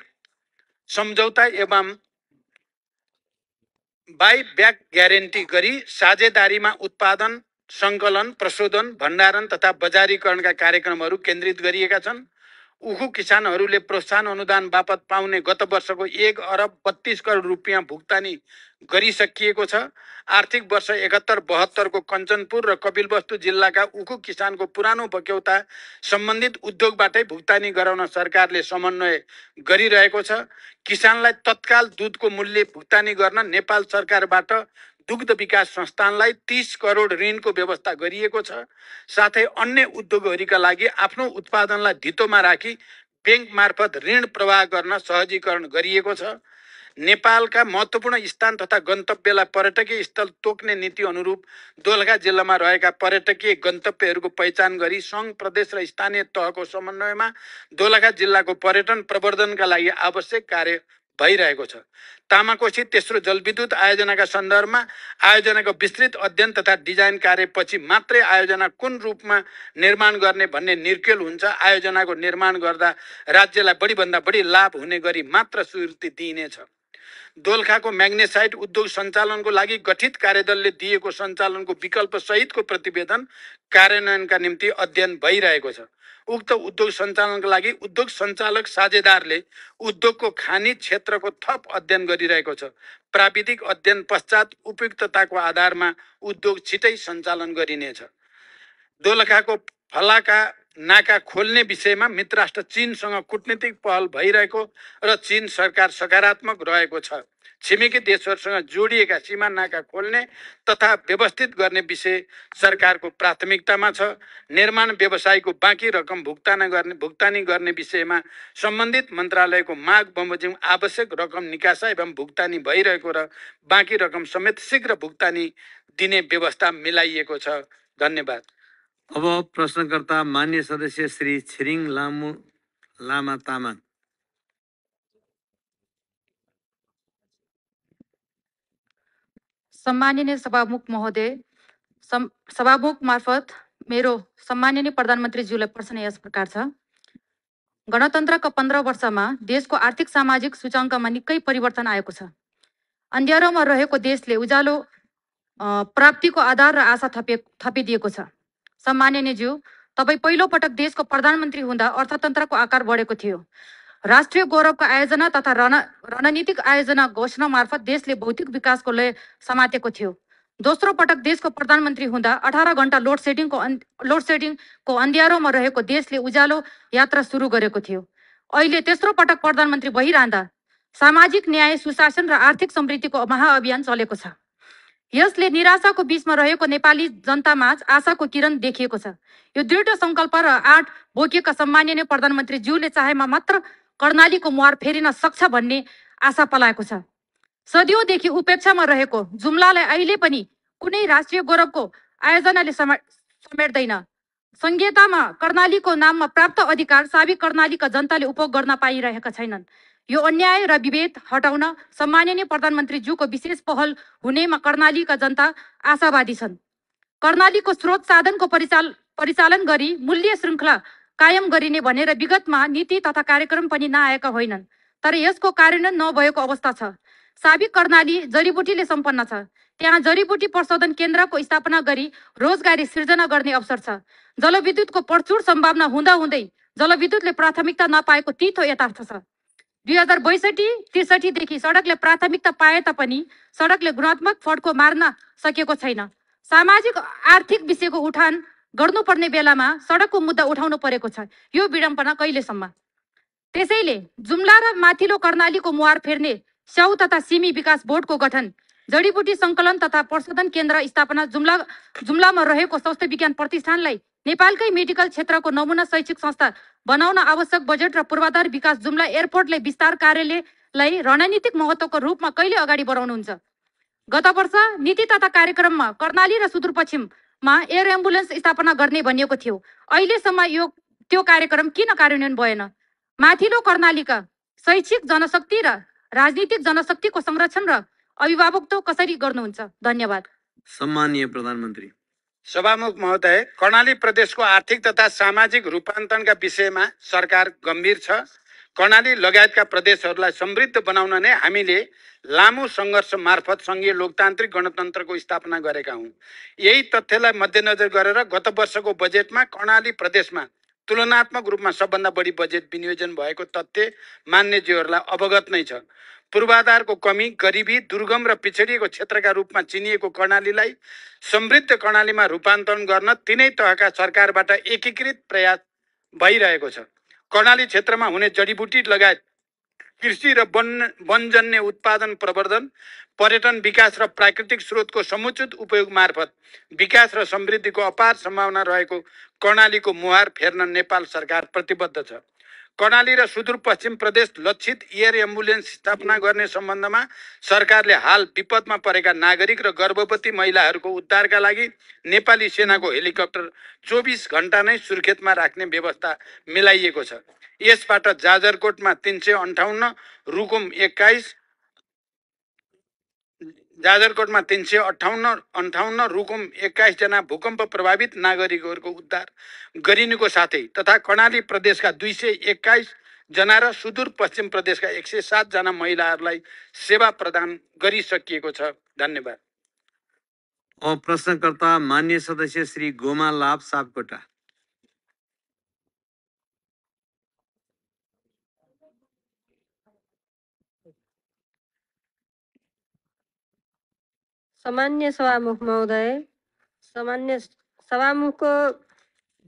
सम्झौता एवं बाई ब्याक ग्यारेन्टी गरी साझेदारीमा उत्पादन सङ्कलन प्रशोधन भण्डारण तथा बजारीकरणका कार्यक्रमहरू केन्द्रित गरिएका छन् उखु किसानहरूले प्रोत्साहन अनुदान बापत पाउने गत वर्षको एक अरब बत्तिस करोड रुपियाँ भुक्तानी गरिसकिएको छ आर्थिक वर्ष एकात्तर बहत्तरको कञ्चनपुर र कपिलवस्तु जिल्लाका उखु किसानको पुरानो बक्यौता सम्बन्धित उद्योगबाटै भुक्तानी गराउन सरकारले समन्वय गरिरहेको छ किसानलाई तत्काल दुधको मूल्य भुक्तानी गर्न नेपाल सरकारबाट दुग्ध विकास संस्थानलाई तिस करोड ऋणको व्यवस्था गरिएको छ साथै अन्य उद्योगहरूका लागि आफ्नो उत्पादनलाई धितोमा राखी ब्याङ्क मार्फत ऋण प्रवाह गर्न सहजीकरण गरिएको छ नेपालका महत्त्वपूर्ण स्थान तथा गन्तव्यलाई पर्यटकीय स्थल तोक्ने नीति अनुरूप दोलखा जिल्लामा रहेका पर्यटकीय गन्तव्यहरूको पहिचान गरी सङ्घ प्रदेश र स्थानीय तहको समन्वयमा दोलखा जिल्लाको पर्यटन प्रवर्धनका लागि आवश्यक कार्य भइरहेको छ तामाकोशी तेस्रो जलविद्युत आयोजनाका सन्दर्भमा आयोजनाको विस्तृत अध्ययन तथा डिजाइन कार्यपछि मात्रै आयोजना कुन रूपमा निर्माण गर्ने भन्ने निर्केल हुन्छ आयोजनाको निर्माण गर्दा राज्यलाई बढीभन्दा बढी लाभ हुने गरी मात्र स्वीकृति दिइनेछ दोलखाको म्याग्नेसाइट उद्योग सञ्चालनको लागि गठित कार्यदलले दिएको सञ्चालनको विकल्पसहितको प्रतिवेदन कार्यान्वयनका निम्ति अध्ययन भइरहेको छ उक्त उद्योग सञ्चालनका लागि उद्योग सञ्चालक साझेदारले उद्योगको खानी क्षेत्रको थप अध्ययन गरिरहेको छ प्राविधिक अध्ययन पश्चात उपयुक्तताको आधारमा उद्योग छिटै सञ्चालन गरिनेछ दोलखाको फलाका नाका खोल्ने विषयमा मित्र राष्ट्र चिनसँग कुटनीतिक पहल भइरहेको र चिन सरकार सकारात्मक रहेको छ छिमेकी देशहरूसँग जोडिएका सिमानाका खोल्ने तथा व्यवस्थित गर्ने विषय सरकारको प्राथमिकतामा छ निर्माण व्यवसायको बाँकी रकम भुक्तान गर्ने भुक्तानी गर्ने विषयमा सम्बन्धित मन्त्रालयको माग बमोजिम आवश्यक रकम निकासा एवं भुक्तानी भइरहेको र बाँकी रकम समेत शीघ्र भुक्तानी दिने व्यवस्था मिलाइएको छ धन्यवाद अब प्रश्नकर्ता मान्य सदस्य श्री छिरिङ लामो लामा तामाङ सम्माननीय सभामुख महोदय सभामुख मार्फत मेरो सम्माननीय प्रधानमन्त्रीज्यूलाई प्रश्न यस प्रकार छ गणतन्त्रको पन्ध्र वर्षमा देशको आर्थिक सामाजिक सूचाङ्कमा निकै परिवर्तन आएको छ अन्धारोमा रहेको देशले उज्यालो प्राप्तिको आधार र आशा थपे थपिदिएको छ सम्माननीयज्यू तपाईँ पटक देशको प्रधानमन्त्री हुँदा अर्थतन्त्रको आकार बढेको थियो राष्ट्रिय गौरवको आयोजना तथा रण रणनीतिक आयोजना घोषणा मार्फत देशले भौतिक विकासको लय समातेको थियो दोस्रो पटक देशको प्रधानमन्त्री हुँदा अठार घन्टा लोड सेडिङको लोड सेडिङको अन्ध्यारोमा रहेको देशले उज्यालो यात्रा सुरु गरेको थियो अहिले तेस्रो पटक प्रधानमन्त्री भइरहँदा सामाजिक न्याय सुशासन र आर्थिक समृद्धिको महाअभियान चलेको छ यसले निराशाको बीचमा रहेको नेपाली जनतामा आशाको किरण देखिएको छ यो दृढ सङ्कल्प र आठ बोकेका सम्माननीय प्रधानमन्त्रीज्यूले चाहेमा मात्र कर्णालीको मुहार फेरिन सक्छ भन्ने आशा पलाएको छ सदियोदेखि उपेक्षामा रहेको जुम्लालाई अहिले पनि कुनै राष्ट्रिय गौरवको आयोजनाले समेट्दैन संहितामा कर्णालीको नाममा प्राप्त अधिकार साबिक कर्णालीका जनताले उपयोग गर्न पाइरहेका छैनन् यो अन्याय र विभेद हटाउन सम्माननीय प्रधानमन्त्रीज्यूको विशेष पहल हुनेमा कर्णालीका जनता आशावादी छन् कर्णालीको स्रोत साधनको परिचाल परिचालन गरी मूल्य श्रृङ्खला कायम गरिने भनेर विगतमा नीति तथा कार्यक्रम पनि नआएका होइनन् तर यसको कार्यान्वयन नभएको अवस्था छ साबिक कर्णाली जडीबुटीले सम्पन्न छ त्यहाँ जडीबुटी प्रशोधन केन्द्रको स्थापना गरी रोजगारी सिर्जना गर्ने अवसर छ जलविद्युतको प्रचुर सम्भावना हुँदाहुँदै जलविद्युतले प्राथमिकता नपाएको तितो यथार्थ छ दुई हजार बैसठी त्रिसठीदेखि सडकले प्राथमिकता पाए तापनि सडकले गुणात्मक फड्को मार्न सकेको छैन सामाजिक आर्थिक विषयको उठान गर्नुपर्ने बेलामा सडकको मुद्दा उठाउनु परेको छ यो विडम्बना कहिलेसम्म त्यसैले जुम्ला र माथिलो कर्णालीको मुहार फेर्ने स्याउ तथा सिमी विकास बोर्डको गठन जडीबुटी सङ्कलन तथा प्रशोधन केन्द्र स्थापना जुम्ला जुम्लामा रहेको स्वास्थ्य विज्ञान प्रतिष्ठानलाई नेपालकै मेडिकल क्षेत्रको नमुना शैक्षिक संस्था बनाउन आवश्यक बजेट र पूर्वाधार विकास जुम्ला एयरपोर्टले विस्तार कार्यालयलाई रणनीतिक महत्त्वको रूपमा कहिले अगाडि बढाउनुहुन्छ गत वर्ष नीति तथा कार्यक्रममा कर्णाली र सुदूरपश्चिम मा एयर एम्बुलेन्स स्थापना गर्ने भनिएको थियो अहिलेसम्म यो त्यो कार्यक्रम किन कार्यान्वयन भएन माथिल्लो कर्णालीका शैक्षिक जनशक्ति र राजनीतिक जनशक्तिको संरक्षण र अभिभावक कसरी गर्नुहुन्छ धन्यवाद सम्मानीय प्रधानमन्त्री सभामुख महोदय कर्णाली प्रदेशको आर्थिक तथा सामाजिक रूपान्तरणका विषयमा सरकार गम्भीर छ कर्णाली लगायतका प्रदेशहरूलाई समृद्ध बनाउन नै हामीले लामो सङ्घर्ष मार्फत सङ्घीय लोकतान्त्रिक गणतन्त्रको स्थापना गरेका हौँ यही तथ्यलाई मध्यनजर गरेर गत वर्षको बजेटमा कर्णाली प्रदेशमा तुलनात्मक रूपमा सबभन्दा बढी बजेट विनियोजन भएको तथ्य मान्यज्यूहरूलाई अवगत नै छ पूर्वाधारको कमी गरिबी दुर्गम र पिछडिएको क्षेत्रका रूपमा चिनिएको कर्णालीलाई समृद्ध कर्णालीमा रूपान्तरण गर्न तिनै तहका सरकारबाट एकीकृत प्रयास भइरहेको छ कर्णाली क्षेत्रमा हुने जडीबुटी लगायत कृषि र वन वनजन्य उत्पादन प्रवर्धन पर्यटन विकास र प्राकृतिक स्रोतको समुचित उपयोग मार्फत विकास र समृद्धिको अपार सम्भावना रहेको कर्णालीको मुहार फेर्न नेपाल सरकार प्रतिबद्ध छ कर्णाली र सुदूरपश्चिम प्रदेश लक्षित एयर एम्बुलेन्स स्थापना गर्ने सम्बन्धमा सरकारले हाल विपदमा परेका नागरिक र गर्भवती महिलाहरूको उद्धारका लागि नेपाली सेनाको हेलिकप्टर चौबिस घन्टा नै सुर्खेतमा राख्ने व्यवस्था मिलाइएको छ यसबाट जाजरकोटमा तिन सय अन्ठाउन्न रुकुम एक्काइस जाजरकोटमा तिन सय अठाउन्न अन्ठाउन्न रुकुम एक्काइसजना भूकम्प प्रभावित नागरिकहरूको उद्धार गरिनुको साथै तथा कर्णाली प्रदेशका दुई सय एक्काइसजना र सुदूरपश्चिम प्रदेशका एक सय सातजना महिलाहरूलाई सेवा प्रदान गरिसकिएको छ धन्यवाद प्रश्नकर्ता मान्य सदस्य श्री गोमा लाभ सापकोटा सामान्य सभामुख महोदय सामान्य सभामुखको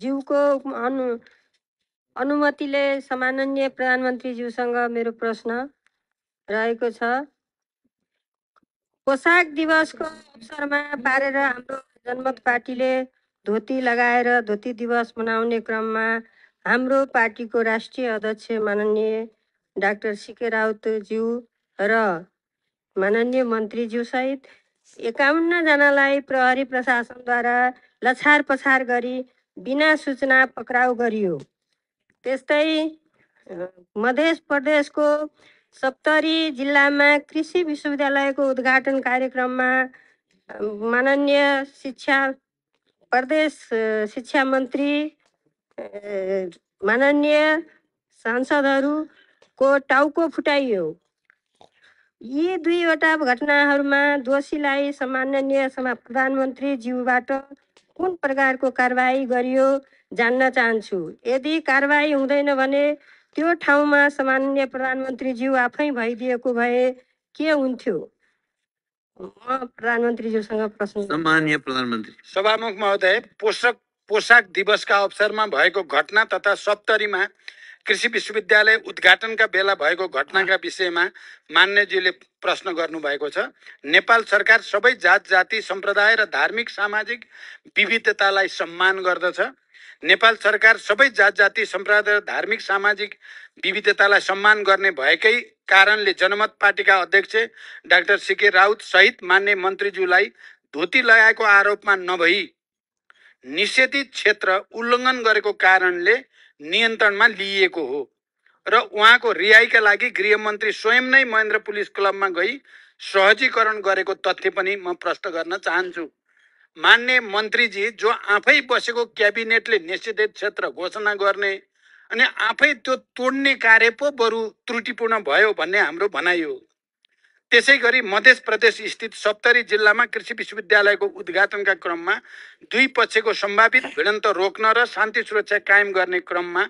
जिउको अनु अनुमतिले सामान्य प्रधानमन्त्रीज्यूसँग मेरो प्रश्न रहेको छ पोसाक दिवसको अवसरमा पारेर हाम्रो जनमत पार्टीले धोती लगाएर धोती दिवस मनाउने क्रममा हाम्रो पार्टीको राष्ट्रिय अध्यक्ष माननीय डाक्टर सिके राउतज्यू र माननीय मन्त्रीज्यूसहित एकाउन्नजनालाई प्रहरी प्रशासनद्वारा लछार पछार गरी बिना सूचना पक्राउ गरियो त्यस्तै मध्य प्रदेशको सप्तरी जिल्लामा कृषि विश्वविद्यालयको उद्घाटन कार्यक्रममा माननीय शिक्षा प्रदेश शिक्षा मन्त्री माननीय सांसदहरूको टाउको फुटाइयो यी दुईवटा घटनाहरूमा दोषीलाई सामान्य प्रधानमन्त्री प्रधानमन्त्रीज्यूबाट कुन प्रकारको कारवाही गरियो जान्न चाहन्छु यदि कारवाही हुँदैन भने त्यो ठाउँमा सामान्य प्रधानमन्त्रीज्यू आफै भइदिएको भए के हुन्थ्यो म प्रधानमन्त्रीज्यूसँग प्रश्न सामान्य प्रधानमन्त्री सभामुख महोदय पोषक पोसाक दिवसका अवसरमा भएको घटना तथा सप्तरीमा कृषि विश्वविद्यालय उद्घाटनका बेला भएको घटनाका विषयमा मान्यजीले प्रश्न गर्नुभएको छ नेपाल सरकार सबै जात जाति सम्प्रदाय र धार्मिक सामाजिक विविधतालाई सम्मान गर्दछ नेपाल सरकार सबै जात जाति सम्प्रदाय र धार्मिक सामाजिक विविधतालाई सम्मान गर्ने भएकै कारणले जनमत पार्टीका अध्यक्ष डाक्टर सिके राउत सहित मान्य मन्त्रीज्यूलाई धोती लगाएको आरोपमा नभई निषेधित क्षेत्र उल्लङ्घन गरेको कारणले नियन्त्रणमा लिइएको हो र उहाँको रिहाइका लागि गृहमन्त्री स्वयं नै महेन्द्र पुलिस क्लबमा गई सहजीकरण गरेको तथ्य पनि म प्रष्ट गर्न चाहन्छु मान्य मन्त्रीजी जो आफै बसेको क्याबिनेटले निषेधित क्षेत्र घोषणा गर्ने अनि आफै त्यो तोड्ने कार्य पो बरु त्रुटिपूर्ण भयो भन्ने हाम्रो भनाइ हो त्यसै गरी मध्य प्रदेश स्थित सप्तरी जिल्लामा कृषि विश्वविद्यालयको उद्घाटनका क्रममा दुई पक्षको सम्भावित भिडन्त रोक्न र शान्ति सुरक्षा कायम गर्ने क्रममा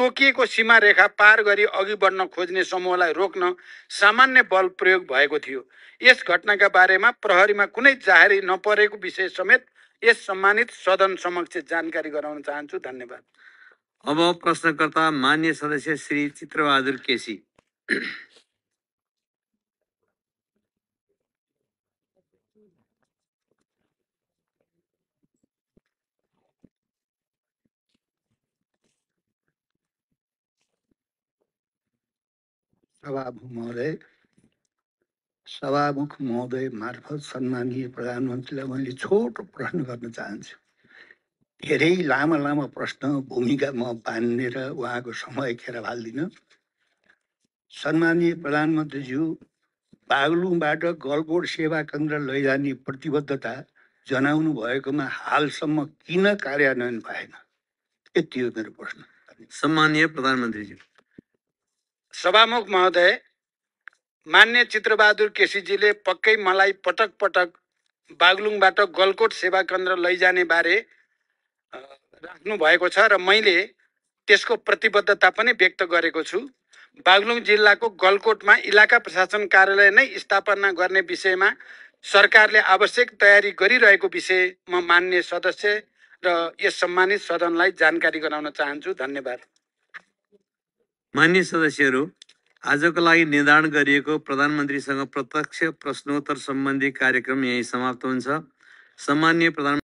तोकिएको सीमा रेखा पार गरी अघि बढ्न खोज्ने समूहलाई रोक्न सामान्य बल प्रयोग भएको थियो यस घटनाका बारेमा प्रहरीमा कुनै जाहेरी नपरेको विषय समेत यस सम्मानित सदन समक्ष जानकारी गराउन चाहन्छु धन्यवाद अब प्रश्नकर्ता मान्य सदस्य श्री चित्रबहादुर केसी सभामुख महोदय सभामुख महोदय मार्फत सम्मानीय प्रधानमन्त्रीलाई मैले छोटो प्रश्न गर्न चाहन्छु धेरै लामा लामा प्रश्न भूमिका म बाँध्ने र उहाँको समय खेर फाल्दिनँ सम्मानीय प्रधानमन्त्रीज्यू बागलुङबाट गलकोट सेवा केन्द्र लैजाने प्रतिबद्धता जनाउनु भएकोमा हालसम्म किन कार्यान्वयन भएन यति हो मेरो प्रश्न सम्मानीय प्रधानमन्त्रीज्यू सभामुख महोदय मान्य चित्रबहादुर केसीजीले पक्कै मलाई पटक पटक बागलुङबाट गलकोट सेवा केन्द्र लैजाने बारे राख्नु भएको छ र मैले त्यसको प्रतिबद्धता पनि व्यक्त गरेको छु बागलुङ जिल्लाको गलकोटमा इलाका प्रशासन कार्यालय नै स्थापना गर्ने विषयमा सरकारले आवश्यक तयारी गरिरहेको विषय म मान्य सदस्य र यस सम्मानित सदनलाई जानकारी गराउन चाहन्छु धन्यवाद मान्य सदस्यहरू आजको लागि निर्धारण गरिएको प्रधानमन्त्रीसँग प्रत्यक्ष प्रश्नोत्तर सम्बन्धी कार्यक्रम यहीँ समाप्त हुन्छ सामान्य प्रधान